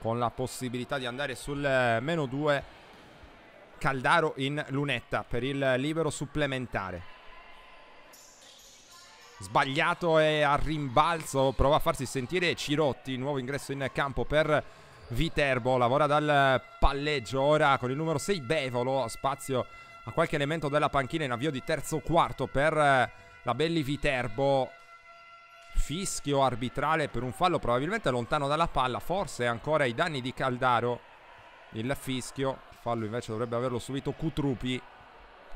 con la possibilità di andare sul eh, meno 2 Caldaro in lunetta per il libero supplementare. Sbagliato e a rimbalzo prova a farsi sentire Cirotti, nuovo ingresso in campo per Viterbo lavora dal palleggio ora con il numero 6 Bevolo, spazio a qualche elemento della panchina in avvio di terzo quarto per eh, la Belli Viterbo. Fischio arbitrale per un fallo probabilmente lontano dalla palla, forse ancora i danni di Caldaro. Il fischio, fallo invece dovrebbe averlo subito Cutrupi.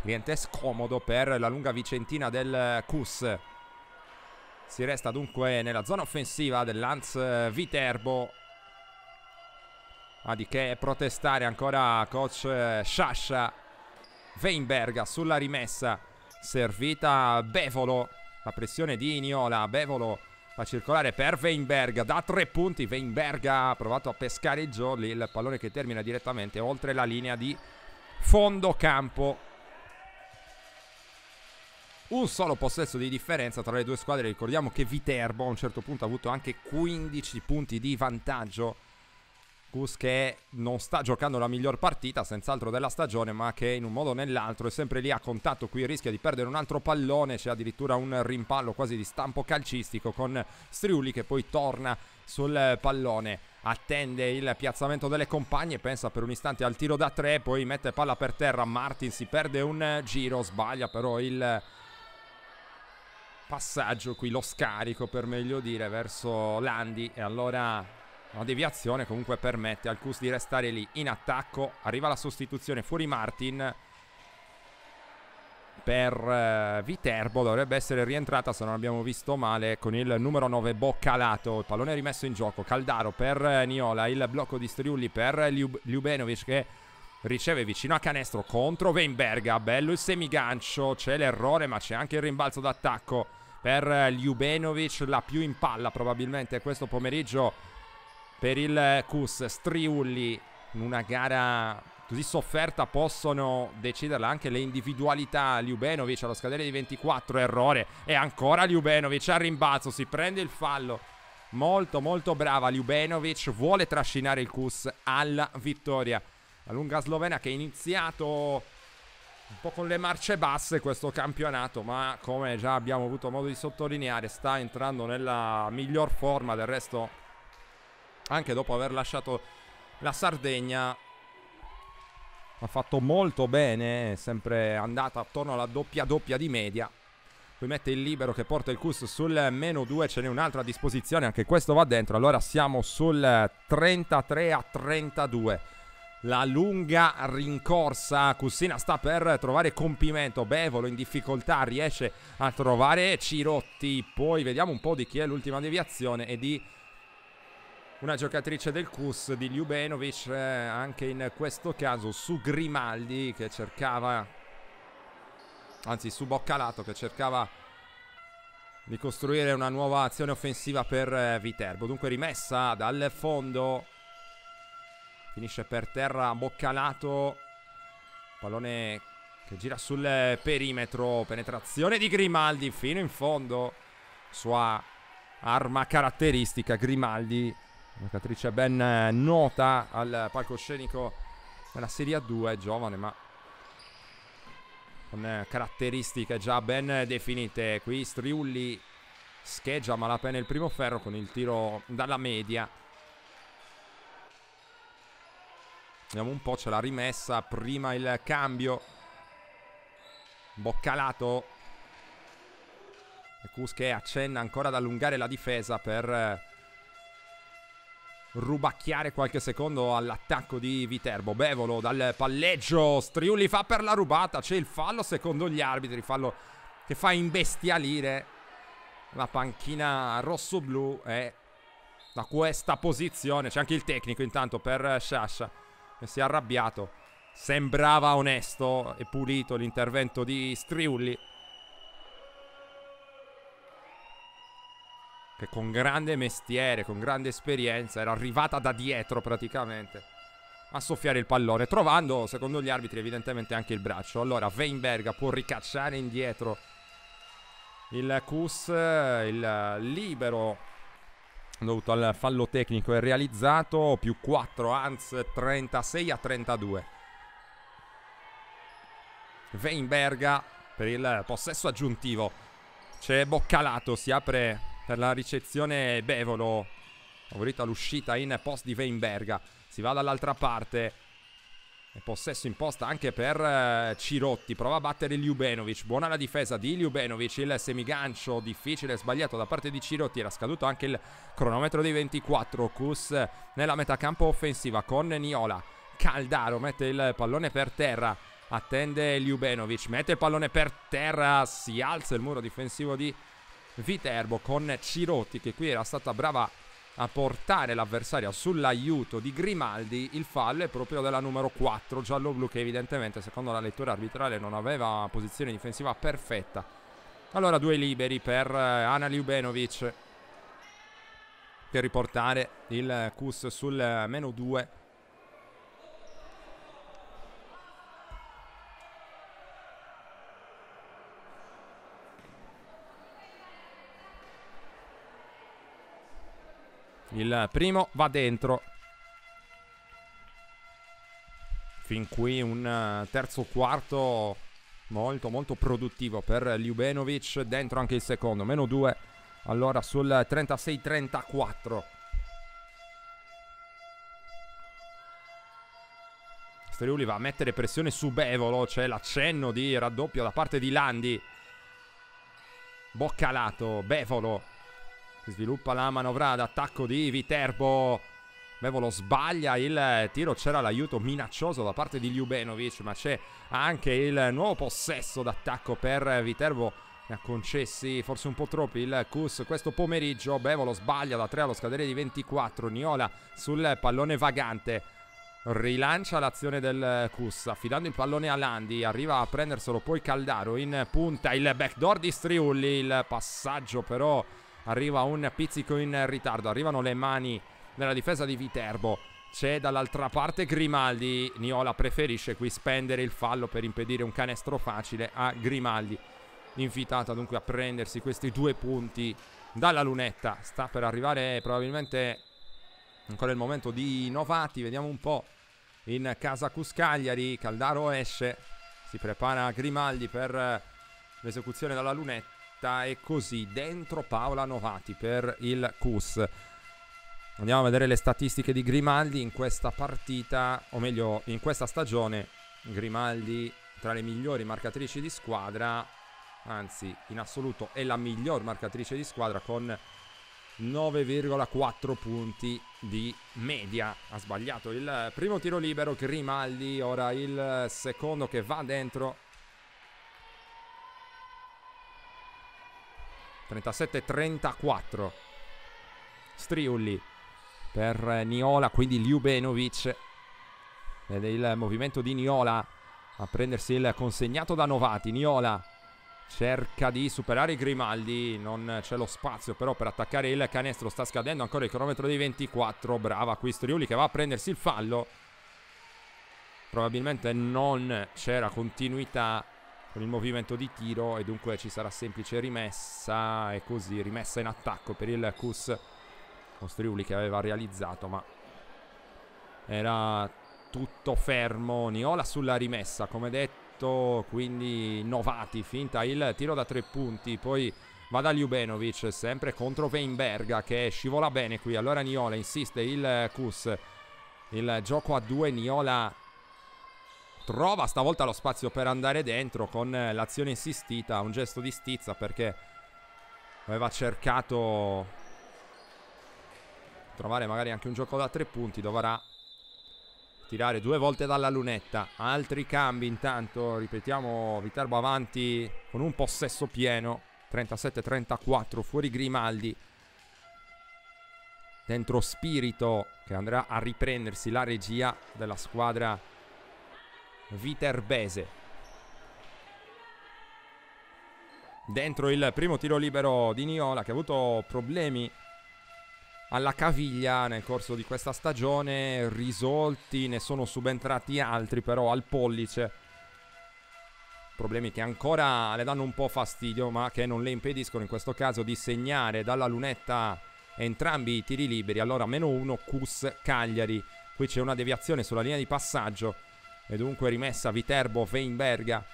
Niente scomodo per la lunga vicentina del eh, Cus. Si resta dunque nella zona offensiva dell'Anz eh, Viterbo ma ah, di che protestare ancora coach eh, Sciascia. Weinberg sulla rimessa. Servita Bevolo. La pressione di Ignola. Bevolo fa circolare per Weinberg. Da tre punti Weinberg ha provato a pescare il jolly. Il pallone che termina direttamente oltre la linea di fondo campo. Un solo possesso di differenza tra le due squadre. Ricordiamo che Viterbo a un certo punto ha avuto anche 15 punti di vantaggio Cus che non sta giocando la miglior partita senz'altro della stagione ma che in un modo o nell'altro è sempre lì a contatto qui rischia di perdere un altro pallone c'è addirittura un rimpallo quasi di stampo calcistico con Striuli che poi torna sul pallone attende il piazzamento delle compagne, pensa per un istante al tiro da tre, poi mette palla per terra, Martin si perde un giro, sbaglia però il passaggio qui, lo scarico per meglio dire verso Landi e allora la deviazione comunque permette al Cus di restare lì in attacco. Arriva la sostituzione fuori Martin per eh, Viterbo. Dovrebbe essere rientrata, se non abbiamo visto male, con il numero 9 Boccalato. Il pallone rimesso in gioco. Caldaro per eh, Niola. Il blocco di Striulli per eh, Ljub Ljubenovic che riceve vicino a canestro contro Weinberga. Bello il semigancio. C'è l'errore, ma c'è anche il rimbalzo d'attacco per Ljubenovic. La più in palla probabilmente questo pomeriggio per il eh, Cus Striulli in una gara così sofferta possono deciderla anche le individualità Ljubenovic allo scadere di 24 errore e ancora Ljubenovic al rimbalzo si prende il fallo molto molto brava Ljubenovic vuole trascinare il Cus alla vittoria la lunga slovena che ha iniziato un po' con le marce basse questo campionato ma come già abbiamo avuto modo di sottolineare sta entrando nella miglior forma del resto anche dopo aver lasciato la Sardegna. Ha fatto molto bene, è sempre andata attorno alla doppia doppia di media. Qui mette il libero che porta il Cus sul meno 2, ce n'è un'altra a disposizione, anche questo va dentro. Allora siamo sul 33 a 32. La lunga rincorsa, Cussina sta per trovare compimento, Bevolo in difficoltà riesce a trovare Cirotti, poi vediamo un po' di chi è l'ultima deviazione e di una giocatrice del CUS di Ljubenovic eh, anche in questo caso su Grimaldi che cercava anzi su Boccalato che cercava di costruire una nuova azione offensiva per eh, Viterbo dunque rimessa dal fondo finisce per terra Boccalato pallone che gira sul perimetro penetrazione di Grimaldi fino in fondo sua arma caratteristica Grimaldi Giocatrice ben eh, nota al palcoscenico della Serie A2, giovane ma con eh, caratteristiche già ben definite. Qui Striulli scheggia malapena il primo ferro con il tiro dalla media. Vediamo un po', ce l'ha rimessa, prima il cambio. Boccalato. E Cus accenna ancora ad allungare la difesa per eh, rubacchiare qualche secondo all'attacco di Viterbo. Bevolo dal palleggio, Striulli fa per la rubata, c'è il fallo secondo gli arbitri, fallo che fa imbestialire la panchina rosso-blu e da questa posizione c'è anche il tecnico intanto per Sciascia che si è arrabbiato. Sembrava onesto e pulito l'intervento di Striulli. che con grande mestiere, con grande esperienza, era arrivata da dietro praticamente a soffiare il pallone, trovando, secondo gli arbitri, evidentemente anche il braccio. Allora, Weinberg può ricacciare indietro il Kus, il libero dovuto al fallo tecnico è realizzato, più 4, Hans 36 a 32. Weinberga per il possesso aggiuntivo. C'è Boccalato, si apre per la ricezione Bevolo. Favorita l'uscita in post di Weinberga. Si va dall'altra parte. E possesso in posta anche per eh, Cirotti. Prova a battere Ljubenovic. Buona la difesa di Ljubenovic. Il semigancio difficile sbagliato da parte di Cirotti. Era scaduto anche il cronometro dei 24. Kus nella metacampo offensiva con Niola. Caldaro mette il pallone per terra. Attende Ljubenovic. Mette il pallone per terra. Si alza il muro difensivo di Viterbo con Cirotti che qui era stata brava a portare l'avversaria sull'aiuto di Grimaldi. Il fallo è proprio della numero 4 giallo-blu che evidentemente secondo la lettura arbitrale non aveva posizione difensiva perfetta. Allora due liberi per eh, Ana Ljubenovic per riportare il eh, Kus sul eh, meno 2 Il primo va dentro. Fin qui un eh, terzo quarto molto molto produttivo per Ljubenovic. Dentro anche il secondo, meno due. Allora sul 36-34. Striuli va a mettere pressione su Bevolo. C'è l'accenno di raddoppio da parte di Landi. Boccalato, Bevolo Sviluppa la manovra d'attacco di Viterbo. Bevolo sbaglia il tiro, c'era l'aiuto minaccioso da parte di Ljubenovic, ma c'è anche il nuovo possesso d'attacco per Viterbo. Ne ha concessi forse un po' troppi il Cus questo pomeriggio. Bevolo sbaglia da 3 allo scadere di 24. Niola sul pallone vagante. Rilancia l'azione del Cus, affidando il pallone a Landi. Arriva a prenderselo poi Caldaro in punta. Il backdoor di Striulli. Il passaggio però arriva un pizzico in ritardo, arrivano le mani nella difesa di Viterbo. C'è dall'altra parte Grimaldi, Niola preferisce qui spendere il fallo per impedire un canestro facile a Grimaldi. Invitata dunque a prendersi questi due punti dalla lunetta. Sta per arrivare probabilmente ancora il momento di Novati, vediamo un po' in casa Cuscagliari, Caldaro esce, si prepara Grimaldi per l'esecuzione dalla lunetta dritta e così dentro Paola Novati per il CUS. Andiamo a vedere le statistiche di Grimaldi in questa partita, o meglio in questa stagione. Grimaldi tra le migliori marcatrici di squadra, anzi in assoluto è la miglior marcatrice di squadra con 9,4 punti di media. Ha sbagliato il primo tiro libero Grimaldi, ora il secondo che va dentro 37-34. Striulli per eh, Niola, quindi Ljubenovic. Ed è il movimento di Niola a prendersi il consegnato da Novati. Niola cerca di superare Grimaldi, non c'è lo spazio però per attaccare il canestro, sta scadendo ancora il cronometro dei 24, brava qui Striulli che va a prendersi il fallo. Probabilmente non c'era continuità con il movimento di tiro e dunque ci sarà semplice rimessa e così rimessa in attacco per il Kus Ostriuli che aveva realizzato ma era tutto fermo Niola sulla rimessa come detto quindi Novati finta il tiro da tre punti poi va da Ljubenovic sempre contro Weinberga che scivola bene qui allora Niola insiste il Kus il gioco a due Niola trova stavolta lo spazio per andare dentro con eh, l'azione insistita, un gesto di stizza perché aveva cercato trovare magari anche un gioco da tre punti, dovrà tirare due volte dalla lunetta. Altri cambi intanto, ripetiamo, Viterbo avanti con un possesso pieno, 37-34 fuori Grimaldi. Dentro Spirito che andrà a riprendersi la regia della squadra Viterbese. Dentro il primo tiro libero di Niola che ha avuto problemi alla caviglia nel corso di questa stagione, risolti, ne sono subentrati altri però al pollice. Problemi che ancora le danno un po' fastidio ma che non le impediscono in questo caso di segnare dalla lunetta entrambi i tiri liberi. Allora meno uno Cus Cagliari. Qui c'è una deviazione sulla linea di passaggio e dunque rimessa Viterbo Weinberga.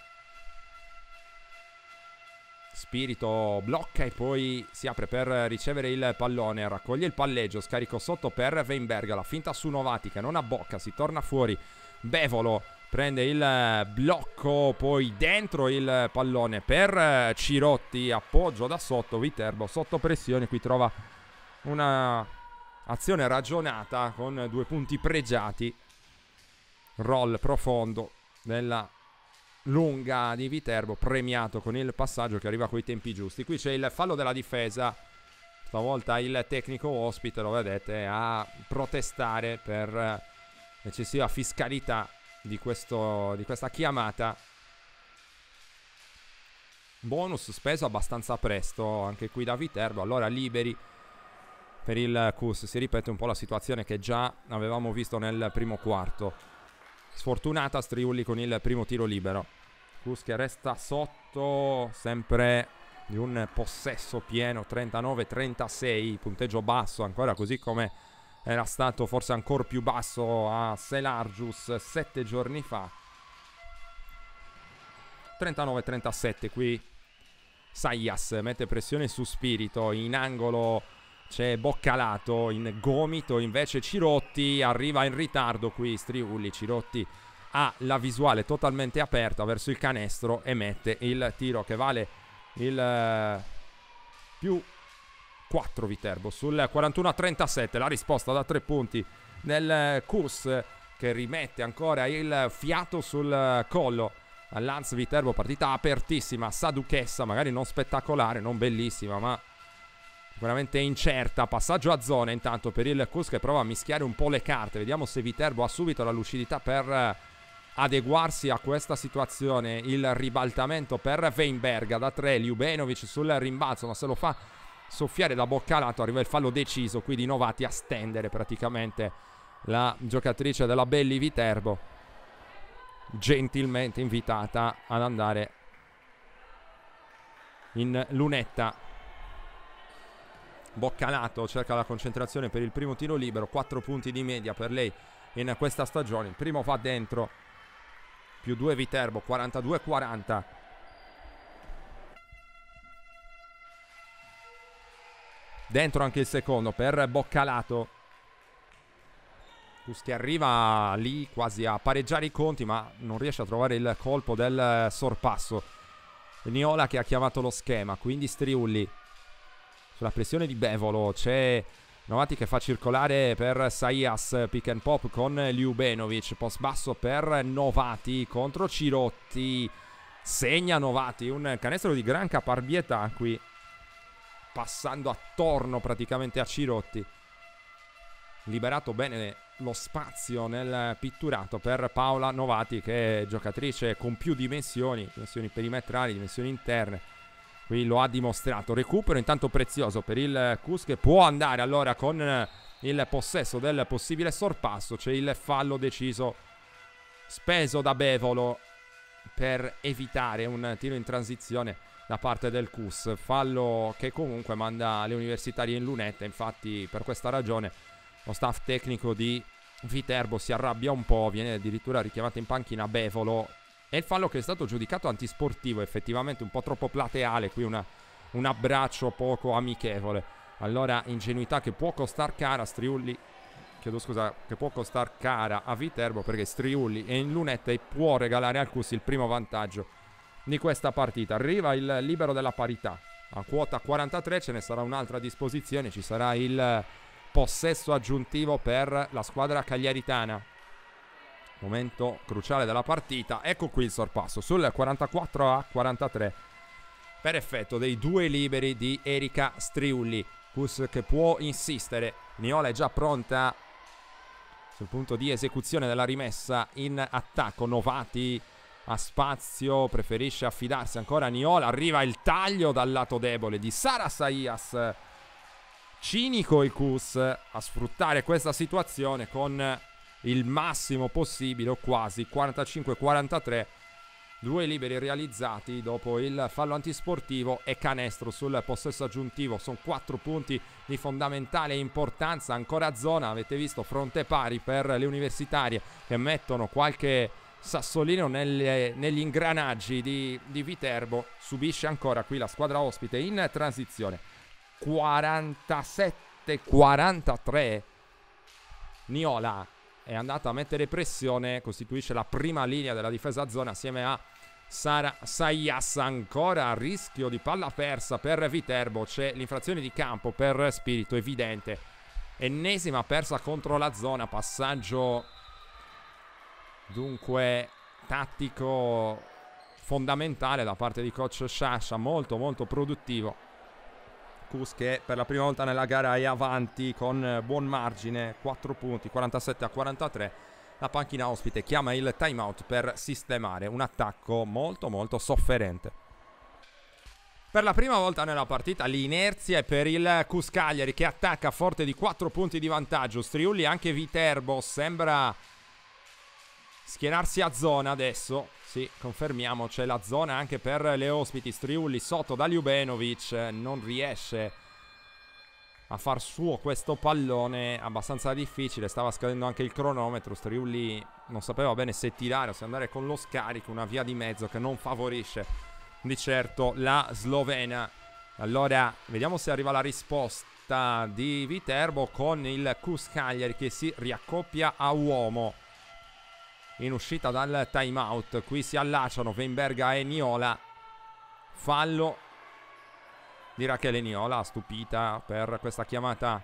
Spirito blocca e poi si apre per ricevere il pallone, raccoglie il palleggio, scarico sotto per Weinberga, la finta su Novati che non abbocca, si torna fuori, Bevolo prende il blocco, poi dentro il pallone per Cirotti, appoggio da sotto, Viterbo sotto pressione, qui trova una azione ragionata con due punti pregiati roll profondo nella lunga di Viterbo, premiato con il passaggio che arriva coi tempi giusti. Qui c'è il fallo della difesa, stavolta il tecnico ospite, lo vedete, a protestare per eh, eccessiva fiscalità di, questo, di questa chiamata. Bonus speso abbastanza presto, anche qui da Viterbo, allora liberi per il Cus. Si ripete un po' la situazione che già avevamo visto nel primo quarto. Sfortunata Striulli con il primo tiro libero. Cruz che resta sotto, sempre di un possesso pieno, 39-36, punteggio basso ancora così come era stato forse ancora più basso a Selargius sette giorni fa. 39-37 qui Sayas mette pressione su Spirito in angolo c'è Boccalato in gomito, invece Cirotti arriva in ritardo qui Striulli, Cirotti ha la visuale totalmente aperta verso il canestro e mette il tiro che vale il eh, più 4 Viterbo sul 41 37, la risposta da 3 punti nel eh, Kurs che rimette ancora il fiato sul eh, collo all'Anz Viterbo, partita apertissima, saduchessa, magari non spettacolare, non bellissima, ma veramente incerta. Passaggio a zona intanto per il Cus che prova a mischiare un po' le carte. Vediamo se Viterbo ha subito la lucidità per eh, adeguarsi a questa situazione. Il ribaltamento per Weinberga da 3, Ljubenovic sul rimbalzo, ma se lo fa soffiare da bocca lato arriva il fallo deciso qui di Novati a stendere praticamente la giocatrice della Belli Viterbo gentilmente invitata ad andare in lunetta Boccalato cerca la concentrazione per il primo tiro libero, 4 punti di media per lei in questa stagione. Il primo va dentro, più 2 Viterbo, 42-40. Dentro anche il secondo per Boccalato. Gusti arriva lì quasi a pareggiare i conti, ma non riesce a trovare il colpo del sorpasso. Niola che ha chiamato lo schema, quindi Striulli sulla pressione di Bevolo. C'è Novati che fa circolare per Saias, pick and pop con Liubenovic, post basso per Novati contro Cirotti. Segna Novati, un canestro di gran caparbietà qui, passando attorno praticamente a Cirotti. Liberato bene lo spazio nel pitturato per Paola Novati che è giocatrice con più dimensioni, dimensioni perimetrali, dimensioni interne Qui lo ha dimostrato. Recupero intanto prezioso per il Cus che può andare allora con eh, il possesso del possibile sorpasso. C'è il fallo deciso, speso da Bevolo per evitare un tiro in transizione da parte del Cus. Fallo che comunque manda le universitarie in lunetta. Infatti per questa ragione lo staff tecnico di Viterbo si arrabbia un po', viene addirittura richiamato in panchina Bevolo e il fallo che è stato giudicato antisportivo, effettivamente un po' troppo plateale, qui una, un abbraccio poco amichevole. Allora ingenuità che può costar cara Striulli, chiedo scusa, che può costar cara a Viterbo perché Striulli è in lunetta e può regalare al Cus il primo vantaggio di questa partita. Arriva il libero della parità, a quota 43 ce ne sarà un'altra a disposizione, ci sarà il possesso aggiuntivo per la squadra cagliaritana Momento cruciale della partita. Ecco qui il sorpasso sul 44 a 43 per effetto dei due liberi di Erika Striulli. Kus che può insistere. Niola è già pronta sul punto di esecuzione della rimessa in attacco. Novati a spazio, preferisce affidarsi ancora a Niola. Arriva il taglio dal lato debole di Sara Saias. Cinico il Kus a sfruttare questa situazione con il massimo possibile, o quasi 45-43. Due liberi realizzati dopo il fallo antisportivo e canestro sul possesso aggiuntivo. Sono quattro punti di fondamentale importanza. Ancora zona, avete visto, fronte pari per le universitarie che mettono qualche sassolino nelle, negli ingranaggi di, di Viterbo. Subisce ancora qui la squadra ospite in transizione. 47-43. Niola è andata a mettere pressione, costituisce la prima linea della difesa zona assieme a Sara Sayas ancora a rischio di palla persa per Viterbo, c'è l'infrazione di campo per Spirito evidente. Ennesima persa contro la zona, passaggio dunque tattico fondamentale da parte di coach Sciascia, molto molto produttivo. Kus che per la prima volta nella gara è avanti con eh, buon margine, 4 punti, 47 a 43. La panchina ospite chiama il timeout per sistemare un attacco molto molto sofferente. Per la prima volta nella partita l'inerzia è per il Cuscagliari che attacca forte di 4 punti di vantaggio. Striulli anche Viterbo sembra schierarsi a zona adesso. Sì, confermiamo, c'è la zona anche per le ospiti. Striulli sotto da Ljubenovic, eh, non riesce a far suo questo pallone abbastanza difficile, stava scadendo anche il cronometro, Striulli non sapeva bene se tirare o se andare con lo scarico, una via di mezzo che non favorisce di certo la slovena. Allora, vediamo se arriva la risposta di Viterbo con il Cuscagliari che si riaccoppia a uomo in uscita dal timeout. Qui si allacciano Weinberga e Niola. Fallo di Rachele Niola, stupita per questa chiamata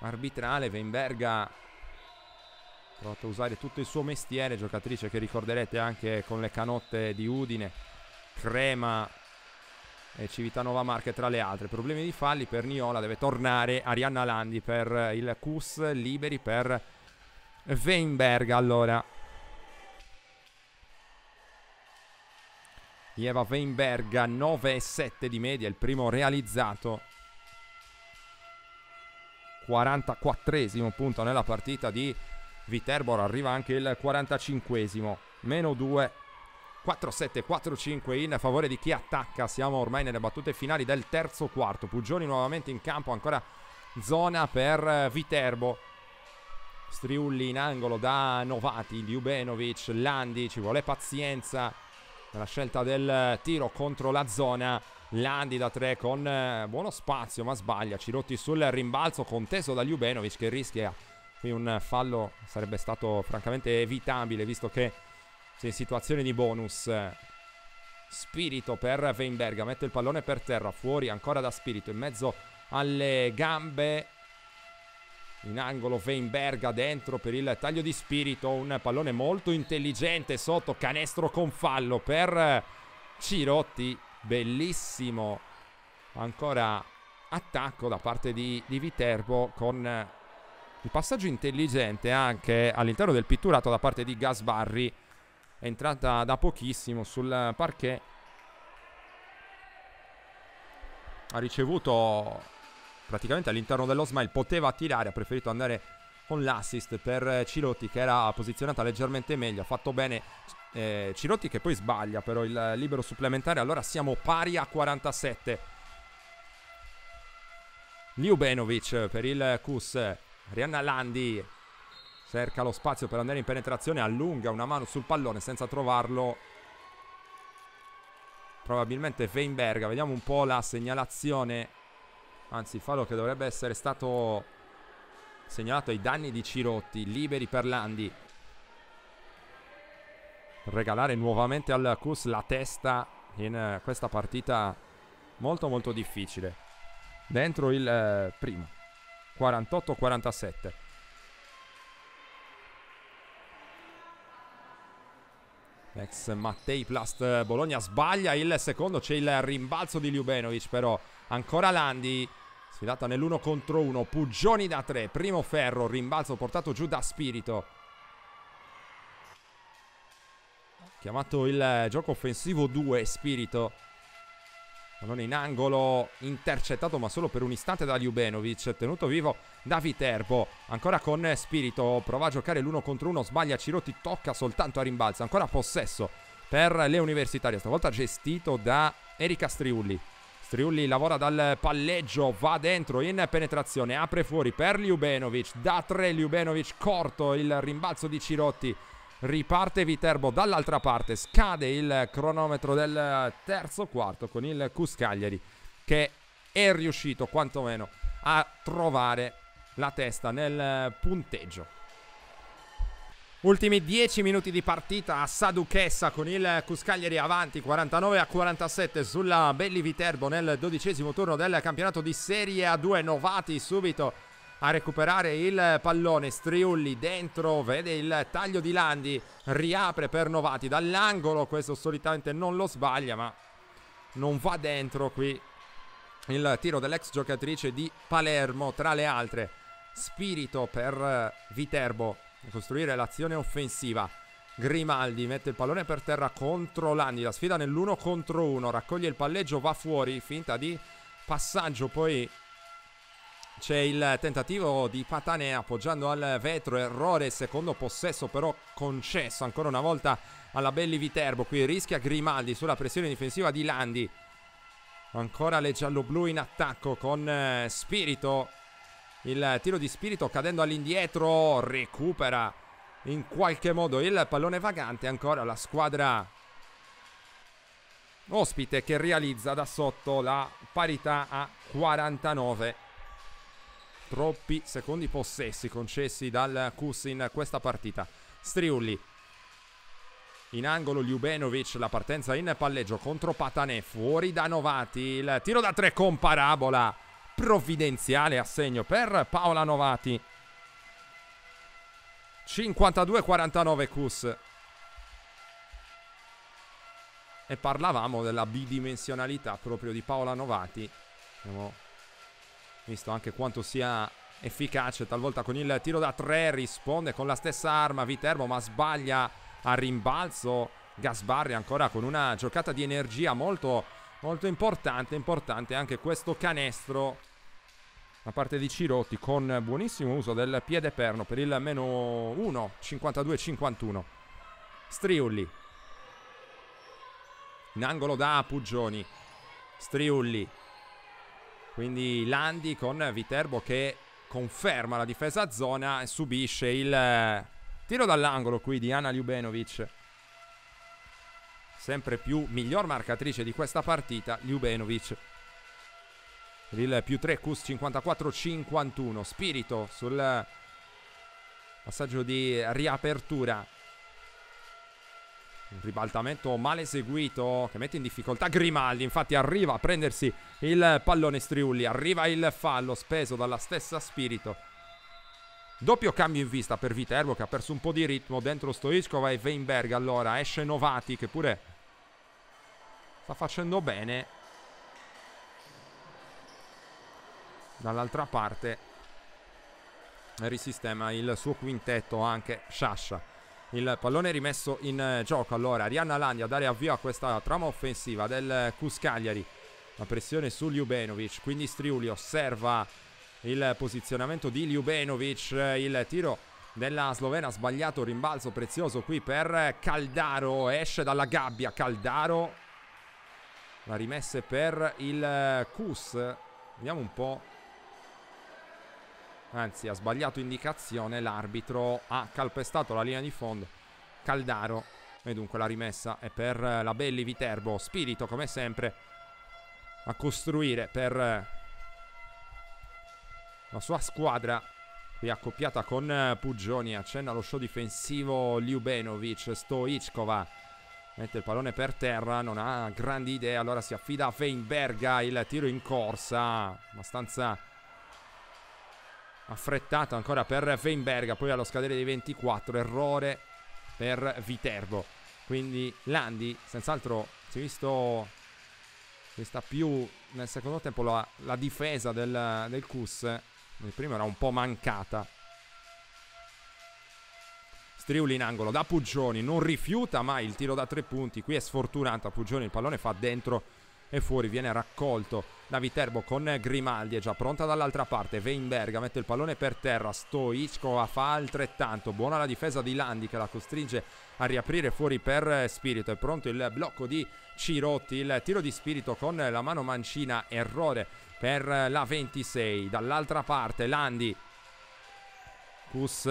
arbitrale. Weinberga provato a usare tutto il suo mestiere, giocatrice che ricorderete anche con le canotte di Udine, Crema e Civitanova Marche tra le altre. Problemi di falli per Niola, deve tornare Arianna Landi per il Cus, liberi per Weinberg allora. Ieva Weinberg a 9,7 di media, il primo realizzato. 44esimo punto nella partita di Viterbo, arriva anche il 45esimo. Meno 2, 4-7, 4-5 in favore di chi attacca. Siamo ormai nelle battute finali del terzo quarto. Pugioni nuovamente in campo, ancora zona per Viterbo. Striulli in angolo da Novati, Ljubenovic, Landi, ci vuole pazienza nella scelta del tiro contro la zona. Landi da tre con eh, buono spazio ma sbaglia, Cirotti sul rimbalzo conteso da Ljubenovic che rischia qui un fallo, sarebbe stato francamente evitabile visto che si è in situazione di bonus. Spirito per Weinberga, mette il pallone per terra, fuori ancora da Spirito in mezzo alle gambe in angolo Feinberga dentro per il taglio di spirito, un pallone molto intelligente sotto, canestro con fallo per eh, Cirotti, bellissimo ancora attacco da parte di, di Viterbo con eh, il passaggio intelligente anche all'interno del pitturato da parte di Gasbarri, è entrata da pochissimo sul parquet. Ha ricevuto praticamente all'interno dello smile poteva tirare, ha preferito andare con l'assist per eh, Cirotti che era posizionata leggermente meglio, ha fatto bene eh, Cirotti che poi sbaglia però il libero supplementare, allora siamo pari a 47. Ljubenovic per il Kus, Rihanna Landi cerca lo spazio per andare in penetrazione, allunga una mano sul pallone senza trovarlo. Probabilmente Feinberg, vediamo un po' la segnalazione Anzi, fallo che dovrebbe essere stato segnalato ai danni di Cirotti. Liberi per Landi. Regalare nuovamente al Cus la testa in eh, questa partita molto molto difficile. Dentro il eh, primo. 48-47. Ex Mattei Plast eh, Bologna sbaglia il secondo, c'è il rimbalzo di Ljubenovic però ancora Landi Sfidata nell'uno contro uno. Puggioni da tre. Primo ferro. Rimbalzo portato giù da Spirito. Chiamato il gioco offensivo 2. Spirito. Pallone in angolo. Intercettato ma solo per un istante da Ljubenovic. Tenuto vivo da Viterbo. Ancora con Spirito. Prova a giocare l'uno contro uno. Sbaglia Cirotti. Tocca soltanto a rimbalzo. Ancora possesso per le universitarie. Stavolta gestito da Erika Striulli. Striulli lavora dal palleggio, va dentro in penetrazione, apre fuori per Ljubenovic, da tre Ljubenovic corto il rimbalzo di Cirotti. Riparte Viterbo dall'altra parte, scade il cronometro del terzo quarto con il Cuscagliari che è riuscito quantomeno a trovare la testa nel punteggio. Ultimi 10 minuti di partita a Saduchessa con il Cuscaglieri avanti 49 a 47 sulla Belli Viterbo nel dodicesimo turno del campionato di Serie A2. Novati subito a recuperare il pallone. Striulli dentro, vede il taglio di Landi, riapre per Novati dall'angolo. Questo solitamente non lo sbaglia, ma non va dentro qui il tiro dell'ex giocatrice di Palermo, tra le altre. Spirito per Viterbo costruire l'azione offensiva. Grimaldi mette il pallone per terra contro Landi, la sfida nell'uno contro uno, raccoglie il palleggio, va fuori, finta di passaggio, poi c'è il tentativo di Patanea appoggiando al vetro, errore, secondo possesso però concesso ancora una volta alla Belli Viterbo, qui rischia Grimaldi sulla pressione difensiva di Landi, ancora le gialloblu in attacco con eh, Spirito il tiro di spirito cadendo all'indietro, recupera in qualche modo il pallone vagante ancora la squadra ospite che realizza da sotto la parità a 49. Troppi secondi possessi concessi dal Cus in questa partita. Striulli in angolo Ljubenovic, la partenza in palleggio contro Patanè, fuori da Novati, il tiro da tre con parabola provvidenziale assegno per Paola Novati. 52-49 Cus. E parlavamo della bidimensionalità proprio di Paola Novati. Abbiamo visto anche quanto sia efficace talvolta con il tiro da tre, risponde con la stessa arma Viterbo ma sbaglia a rimbalzo. Gasbarri ancora con una giocata di energia molto Molto importante, importante anche questo canestro da parte di Cirotti con buonissimo uso del piede perno per il meno 1, 52-51. Striulli. In angolo da Pugioni. Striulli. Quindi Landi con Viterbo che conferma la difesa a zona e subisce il tiro dall'angolo qui di Ana Ljubenovic sempre più miglior marcatrice di questa partita, Ljubenovic. Il più 3, Kus 54-51. Spirito sul passaggio di riapertura. Un ribaltamento male eseguito che mette in difficoltà Grimaldi. Infatti arriva a prendersi il pallone Striulli. Arriva il fallo speso dalla stessa Spirito. Doppio cambio in vista per Viterbo che ha perso un po' di ritmo dentro Stoiskova e Weinberg. Allora esce Novati che pure sta facendo bene dall'altra parte risistema il suo quintetto anche Sciascia il pallone rimesso in gioco allora Arianna Landi a dare avvio a questa trama offensiva del Cuscagliari la pressione su Ljubenovic quindi Striuli osserva il posizionamento di Ljubenovic il tiro della Slovena sbagliato rimbalzo prezioso qui per Caldaro esce dalla gabbia Caldaro la rimessa è per il eh, Kus. Vediamo un po'. Anzi, ha sbagliato indicazione. L'arbitro ha calpestato la linea di fondo. Caldaro. E dunque la rimessa è per eh, la Belli Viterbo. Spirito, come sempre, a costruire per eh, la sua squadra. Qui accoppiata con Pugioni. Accenna lo show difensivo Ljubenovic. Stoichkova mette il pallone per terra, non ha grandi idee, allora si affida a Feinberga, il tiro in corsa, abbastanza affrettato ancora per Feinberga, poi allo scadere dei 24, errore per Viterbo. Quindi Landi, senz'altro, si è visto, si più nel secondo tempo la, la difesa del, del Cus, nel primo era un po' mancata. Striuli in angolo da Puggioni, non rifiuta mai il tiro da tre punti, qui è sfortunata Puggioni, il pallone fa dentro e fuori, viene raccolto da Viterbo con Grimaldi, è già pronta dall'altra parte, Weinberga mette il pallone per terra, Stoichkova fa altrettanto, buona la difesa di Landi che la costringe a riaprire fuori per Spirito, è pronto il blocco di Cirotti, il tiro di Spirito con la mano mancina, errore per la 26, dall'altra parte Landi, Cus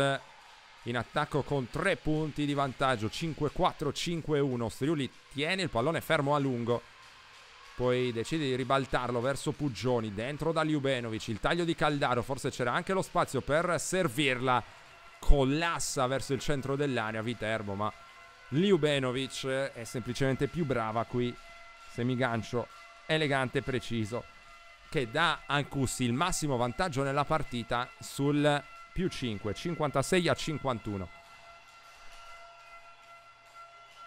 in attacco con 3 punti di vantaggio, 5-4-5-1. Striuli tiene il pallone fermo a lungo, poi decide di ribaltarlo verso Puggioni, dentro da Liubenovic, il taglio di Caldaro, forse c'era anche lo spazio per servirla, collassa verso il centro dell'area Viterbo, ma Liubenovic è semplicemente più brava qui, semigancio elegante e preciso, che dà a Cussi il massimo vantaggio nella partita sul più 5, 56 a 51.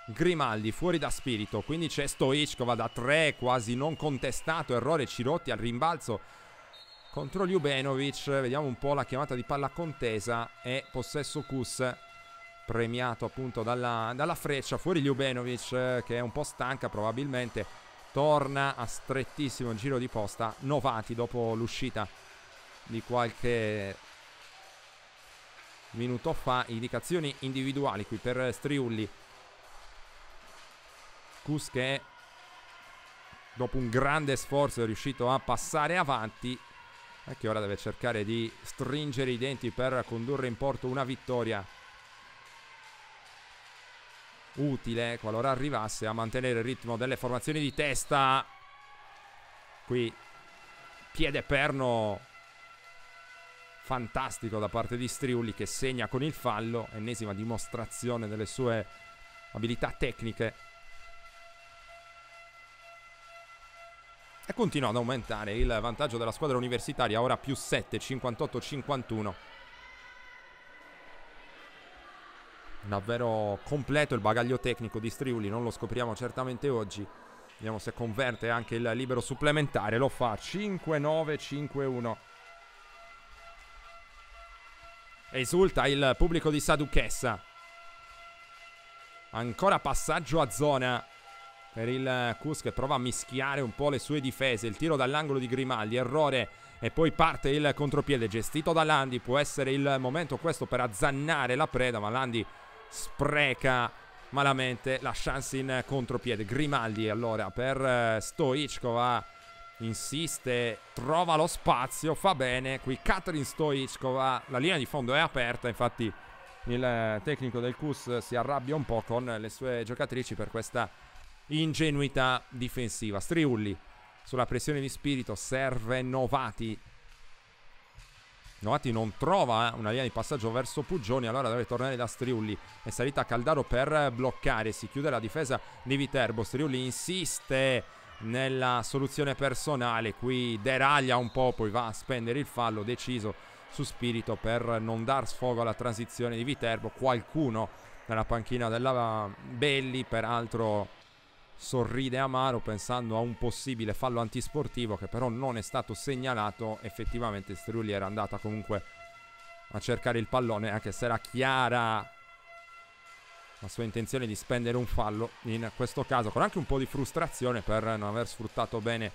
Grimaldi fuori da spirito, quindi c'è Stoichkova da 3, quasi non contestato, errore Cirotti al rimbalzo contro Ljubenovic, vediamo un po' la chiamata di palla contesa e possesso Kus premiato appunto dalla, dalla freccia, fuori Ljubenovic che è un po' stanca probabilmente, torna a strettissimo giro di posta Novati dopo l'uscita di qualche minuto fa. Indicazioni individuali qui per Striulli. Cus dopo un grande sforzo è riuscito a passare avanti e che ora deve cercare di stringere i denti per condurre in porto una vittoria utile qualora arrivasse a mantenere il ritmo delle formazioni di testa qui piede perno fantastico da parte di Striulli che segna con il fallo, ennesima dimostrazione delle sue abilità tecniche. E continua ad aumentare il vantaggio della squadra universitaria, ora più 7, 58-51. Davvero completo il bagaglio tecnico di Striulli, non lo scopriamo certamente oggi. Vediamo se converte anche il libero supplementare, lo fa 5-9, 5-1. Esulta il pubblico di Saduchessa. Ancora passaggio a zona per il Cus che prova a mischiare un po' le sue difese. Il tiro dall'angolo di Grimaldi, errore e poi parte il contropiede gestito da Landi. Può essere il momento questo per azzannare la preda, ma Landi spreca malamente la chance in contropiede. Grimaldi allora per eh, Stoichkova insiste, trova lo spazio, fa bene. Qui Katrin Stoichkova, la linea di fondo è aperta, infatti il eh, tecnico del CUS si arrabbia un po' con le sue giocatrici per questa ingenuità difensiva. Striulli sulla pressione di spirito, serve Novati. Novati non trova eh, una linea di passaggio verso Pugioni, allora deve tornare da Striulli. È salita Caldaro per bloccare, si chiude la difesa di Viterbo. Striulli insiste, nella soluzione personale. Qui deraglia un po', poi va a spendere il fallo deciso su spirito per non dar sfogo alla transizione di Viterbo. Qualcuno nella panchina della Belli, peraltro sorride amaro pensando a un possibile fallo antisportivo che però non è stato segnalato. Effettivamente Strulli era andata comunque a cercare il pallone, anche se era chiara la sua intenzione di spendere un fallo in questo caso, con anche un po' di frustrazione per non aver sfruttato bene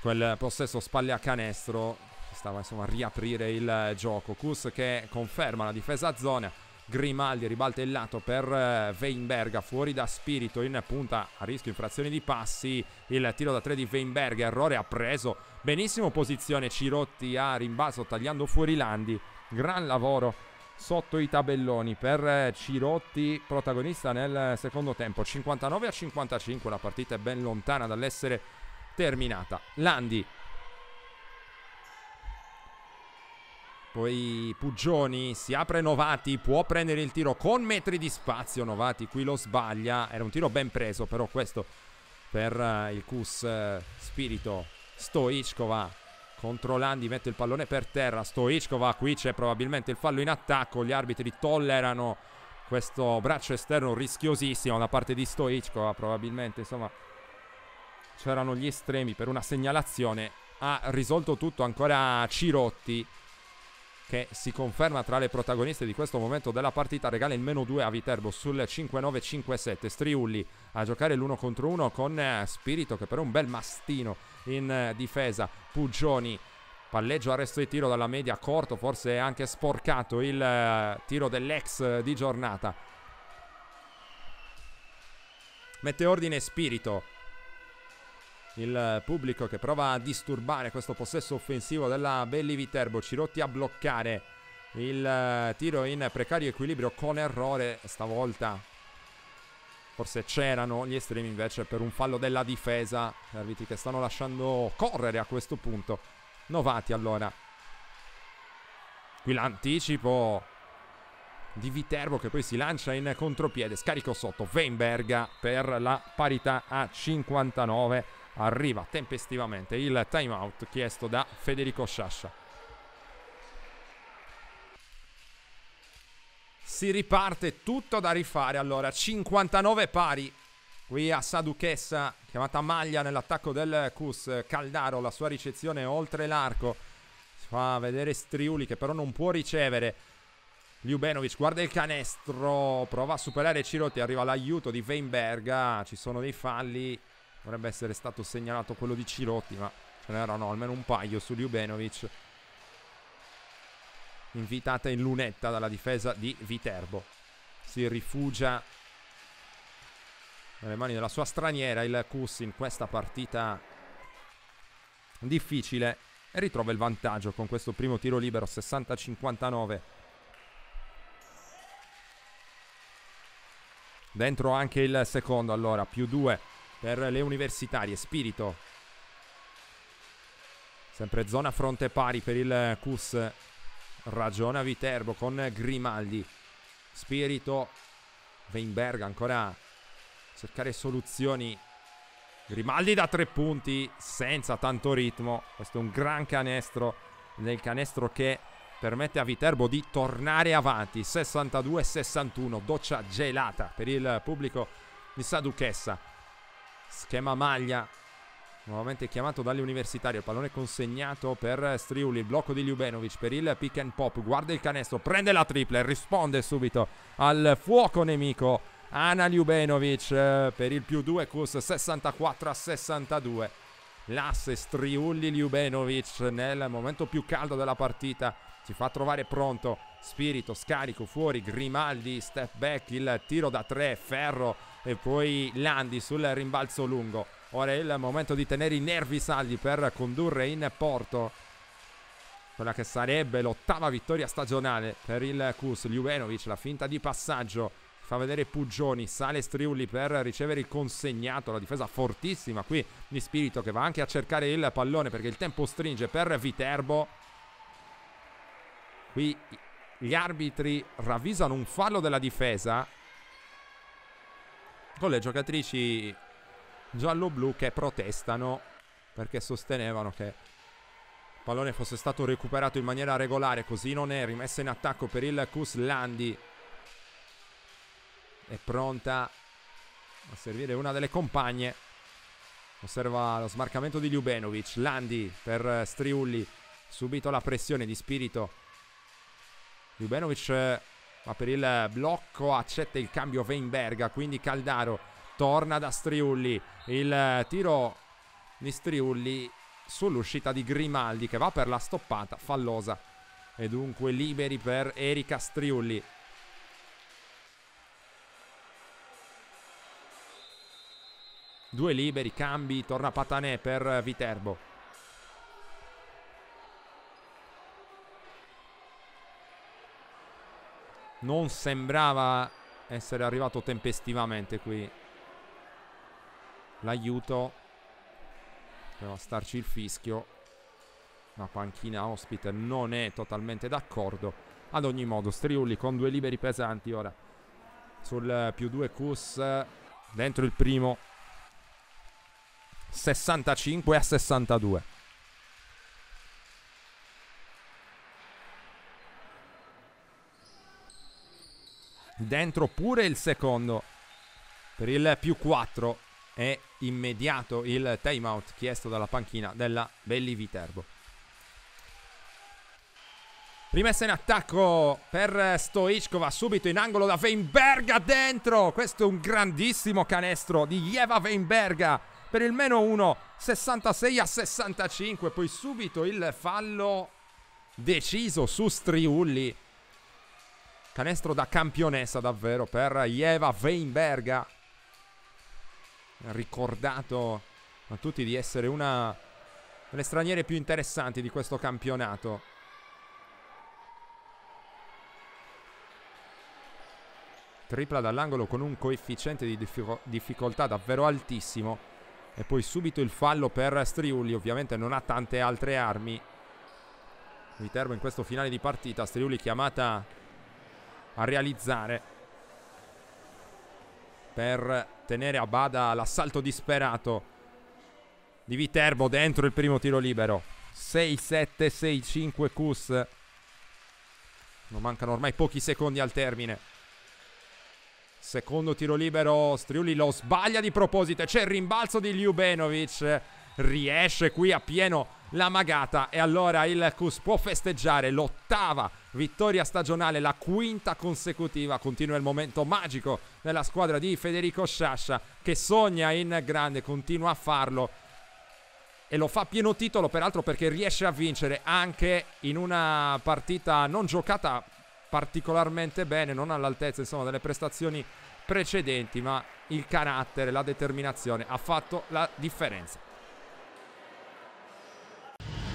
quel possesso spalle a canestro, stava insomma a riaprire il gioco. Kus che conferma la difesa a zona, Grimaldi ribalta il lato per eh, Weinberger, fuori da spirito in punta a rischio infrazione di passi, il tiro da tre di Weinberger, errore ha preso benissimo posizione Cirotti a rimbalzo tagliando fuori Landi, gran lavoro sotto i tabelloni per eh, Cirotti, protagonista nel secondo tempo. 59 a 55, la partita è ben lontana dall'essere terminata. Landi. Poi Puggioni si apre Novati, può prendere il tiro con metri di spazio. Novati qui lo sbaglia, era un tiro ben preso però questo per eh, il Cus eh, Spirito Stoichkova contro Landi mette il pallone per terra Stoichkova qui c'è probabilmente il fallo in attacco gli arbitri tollerano questo braccio esterno rischiosissimo da parte di Stoichkova probabilmente insomma c'erano gli estremi per una segnalazione ha risolto tutto ancora Cirotti che si conferma tra le protagoniste di questo momento della partita regala il meno 2 a Viterbo sul 5-9-5-7 Striulli a giocare l'1 contro 1 con eh, Spirito che per un bel mastino in difesa. Puggioni Palleggio arresto di tiro dalla media corto, forse anche sporcato il eh, tiro dell'ex di giornata. Mette ordine e spirito il pubblico che prova a disturbare questo possesso offensivo della Belli Viterbo. Cirotti a bloccare il eh, tiro in precario equilibrio con errore stavolta Forse c'erano gli estremi invece per un fallo della difesa. Serviti che stanno lasciando correre a questo punto. Novati allora. Qui l'anticipo di Viterbo che poi si lancia in contropiede. Scarico sotto Weinberg per la parità a 59. Arriva tempestivamente il timeout chiesto da Federico Sciascia. Si riparte tutto da rifare allora. 59 pari. Qui a Saduchessa, chiamata Maglia nell'attacco del Cus. Caldaro, la sua ricezione oltre l'arco. Fa vedere Striuli che però non può ricevere. Ljubenovic guarda il canestro, prova a superare Cirotti, arriva l'aiuto di Weinberg, ci sono dei falli, dovrebbe essere stato segnalato quello di Cirotti, ma ce n'erano almeno un paio su Ljubenovic invitata in lunetta dalla difesa di Viterbo. Si rifugia nelle mani della sua straniera il Cus in questa partita difficile e ritrova il vantaggio con questo primo tiro libero 60-59. Dentro anche il secondo allora, più due per le universitarie, Spirito. Sempre zona fronte pari per il Cus ragiona Viterbo con Grimaldi. Spirito Weinberg ancora a cercare soluzioni. Grimaldi da tre punti senza tanto ritmo. Questo è un gran canestro nel canestro che permette a Viterbo di tornare avanti. 62-61, doccia gelata per il pubblico di Saduchessa. Schema maglia Nuovamente chiamato dall'universitario, il pallone consegnato per Striuli, il blocco di Ljubenovic per il pick and pop, guarda il canestro, prende la tripla e risponde subito al fuoco nemico Ana Ljubenovic eh, per il più 2 Cus 64 a 62. L'asse Striulli Ljubenovic nel momento più caldo della partita si fa trovare pronto. Spirito, scarico fuori, Grimaldi, step back, il tiro da 3, Ferro e poi Landi sul rimbalzo lungo. Ora è il momento di tenere i nervi saldi per condurre in porto quella che sarebbe l'ottava vittoria stagionale per il Kus. Ljubenovic, la finta di passaggio, fa vedere Pugioni, sale Striulli per ricevere il consegnato, la difesa fortissima qui di Spirito che va anche a cercare il pallone perché il tempo stringe per Viterbo. Qui gli arbitri ravvisano un fallo della difesa con le giocatrici giallo-blu che protestano perché sostenevano che il pallone fosse stato recuperato in maniera regolare, così non è, rimessa in attacco per il Kuslandi. È pronta a servire una delle compagne. Osserva lo smarcamento di Ljubenovic, Landi per Striulli, subito la pressione di spirito. Ljubenovic va eh, per il blocco, accetta il cambio Weinberga, quindi Caldaro torna da Striulli. Il eh, tiro di Striulli sull'uscita di Grimaldi che va per la stoppata fallosa. E dunque liberi per Erika Striulli. Due liberi, cambi, torna Patanè per Viterbo. Non sembrava essere arrivato tempestivamente qui l'aiuto doveva starci il fischio la panchina ospite non è totalmente d'accordo ad ogni modo Striulli con due liberi pesanti ora sul più 2 Cus dentro il primo 65 a 62 dentro pure il secondo per il più 4 e immediato il timeout chiesto dalla panchina della Belli Viterbo. Rimessa in attacco per Stoichkova, subito in angolo da Weinberga dentro. Questo è un grandissimo canestro di Jeva Weinberga per il meno 1, 66 a 65. Poi subito il fallo deciso su Striulli. Canestro da campionessa davvero per Jeva Weinberga ricordato a tutti di essere una delle straniere più interessanti di questo campionato. Tripla dall'angolo con un coefficiente di diffico difficoltà davvero altissimo. E poi subito il fallo per Striulli, ovviamente non ha tante altre armi. Viterbo in questo finale di partita, Striulli chiamata a realizzare per tenere a bada l'assalto disperato di Viterbo dentro il primo tiro libero. 6-7-6-5 Cus. Non mancano ormai pochi secondi al termine. Secondo tiro libero, Striuli lo sbaglia di proposito. C'è il rimbalzo di Ljubenovic. Riesce qui a pieno la magata e allora il Cus può festeggiare l'ottava vittoria stagionale, la quinta consecutiva. Continua il momento magico della squadra di Federico Sciascia che sogna in grande, continua a farlo e lo fa pieno titolo peraltro perché riesce a vincere anche in una partita non giocata particolarmente bene, non all'altezza insomma delle prestazioni precedenti, ma il carattere, la determinazione ha fatto la differenza.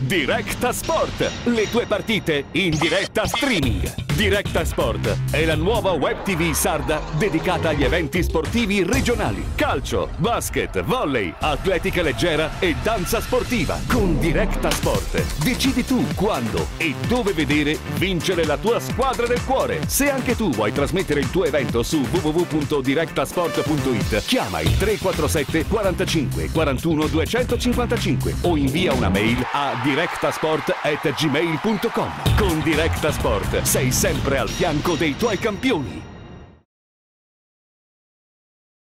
Directa Sport, le tue partite in diretta streaming. Directa Sport è la nuova web TV sarda dedicata agli eventi sportivi regionali. Calcio, basket, volley, atletica leggera e danza sportiva. Con Directa Sport decidi tu quando e dove vedere vincere la tua squadra del cuore. Se anche tu vuoi trasmettere il tuo evento su www.directasport.it, chiama il 347 45 41 255 o invia una mail a directasport.it directasport.gmail.com Con Directasport sei sempre al fianco dei tuoi campioni.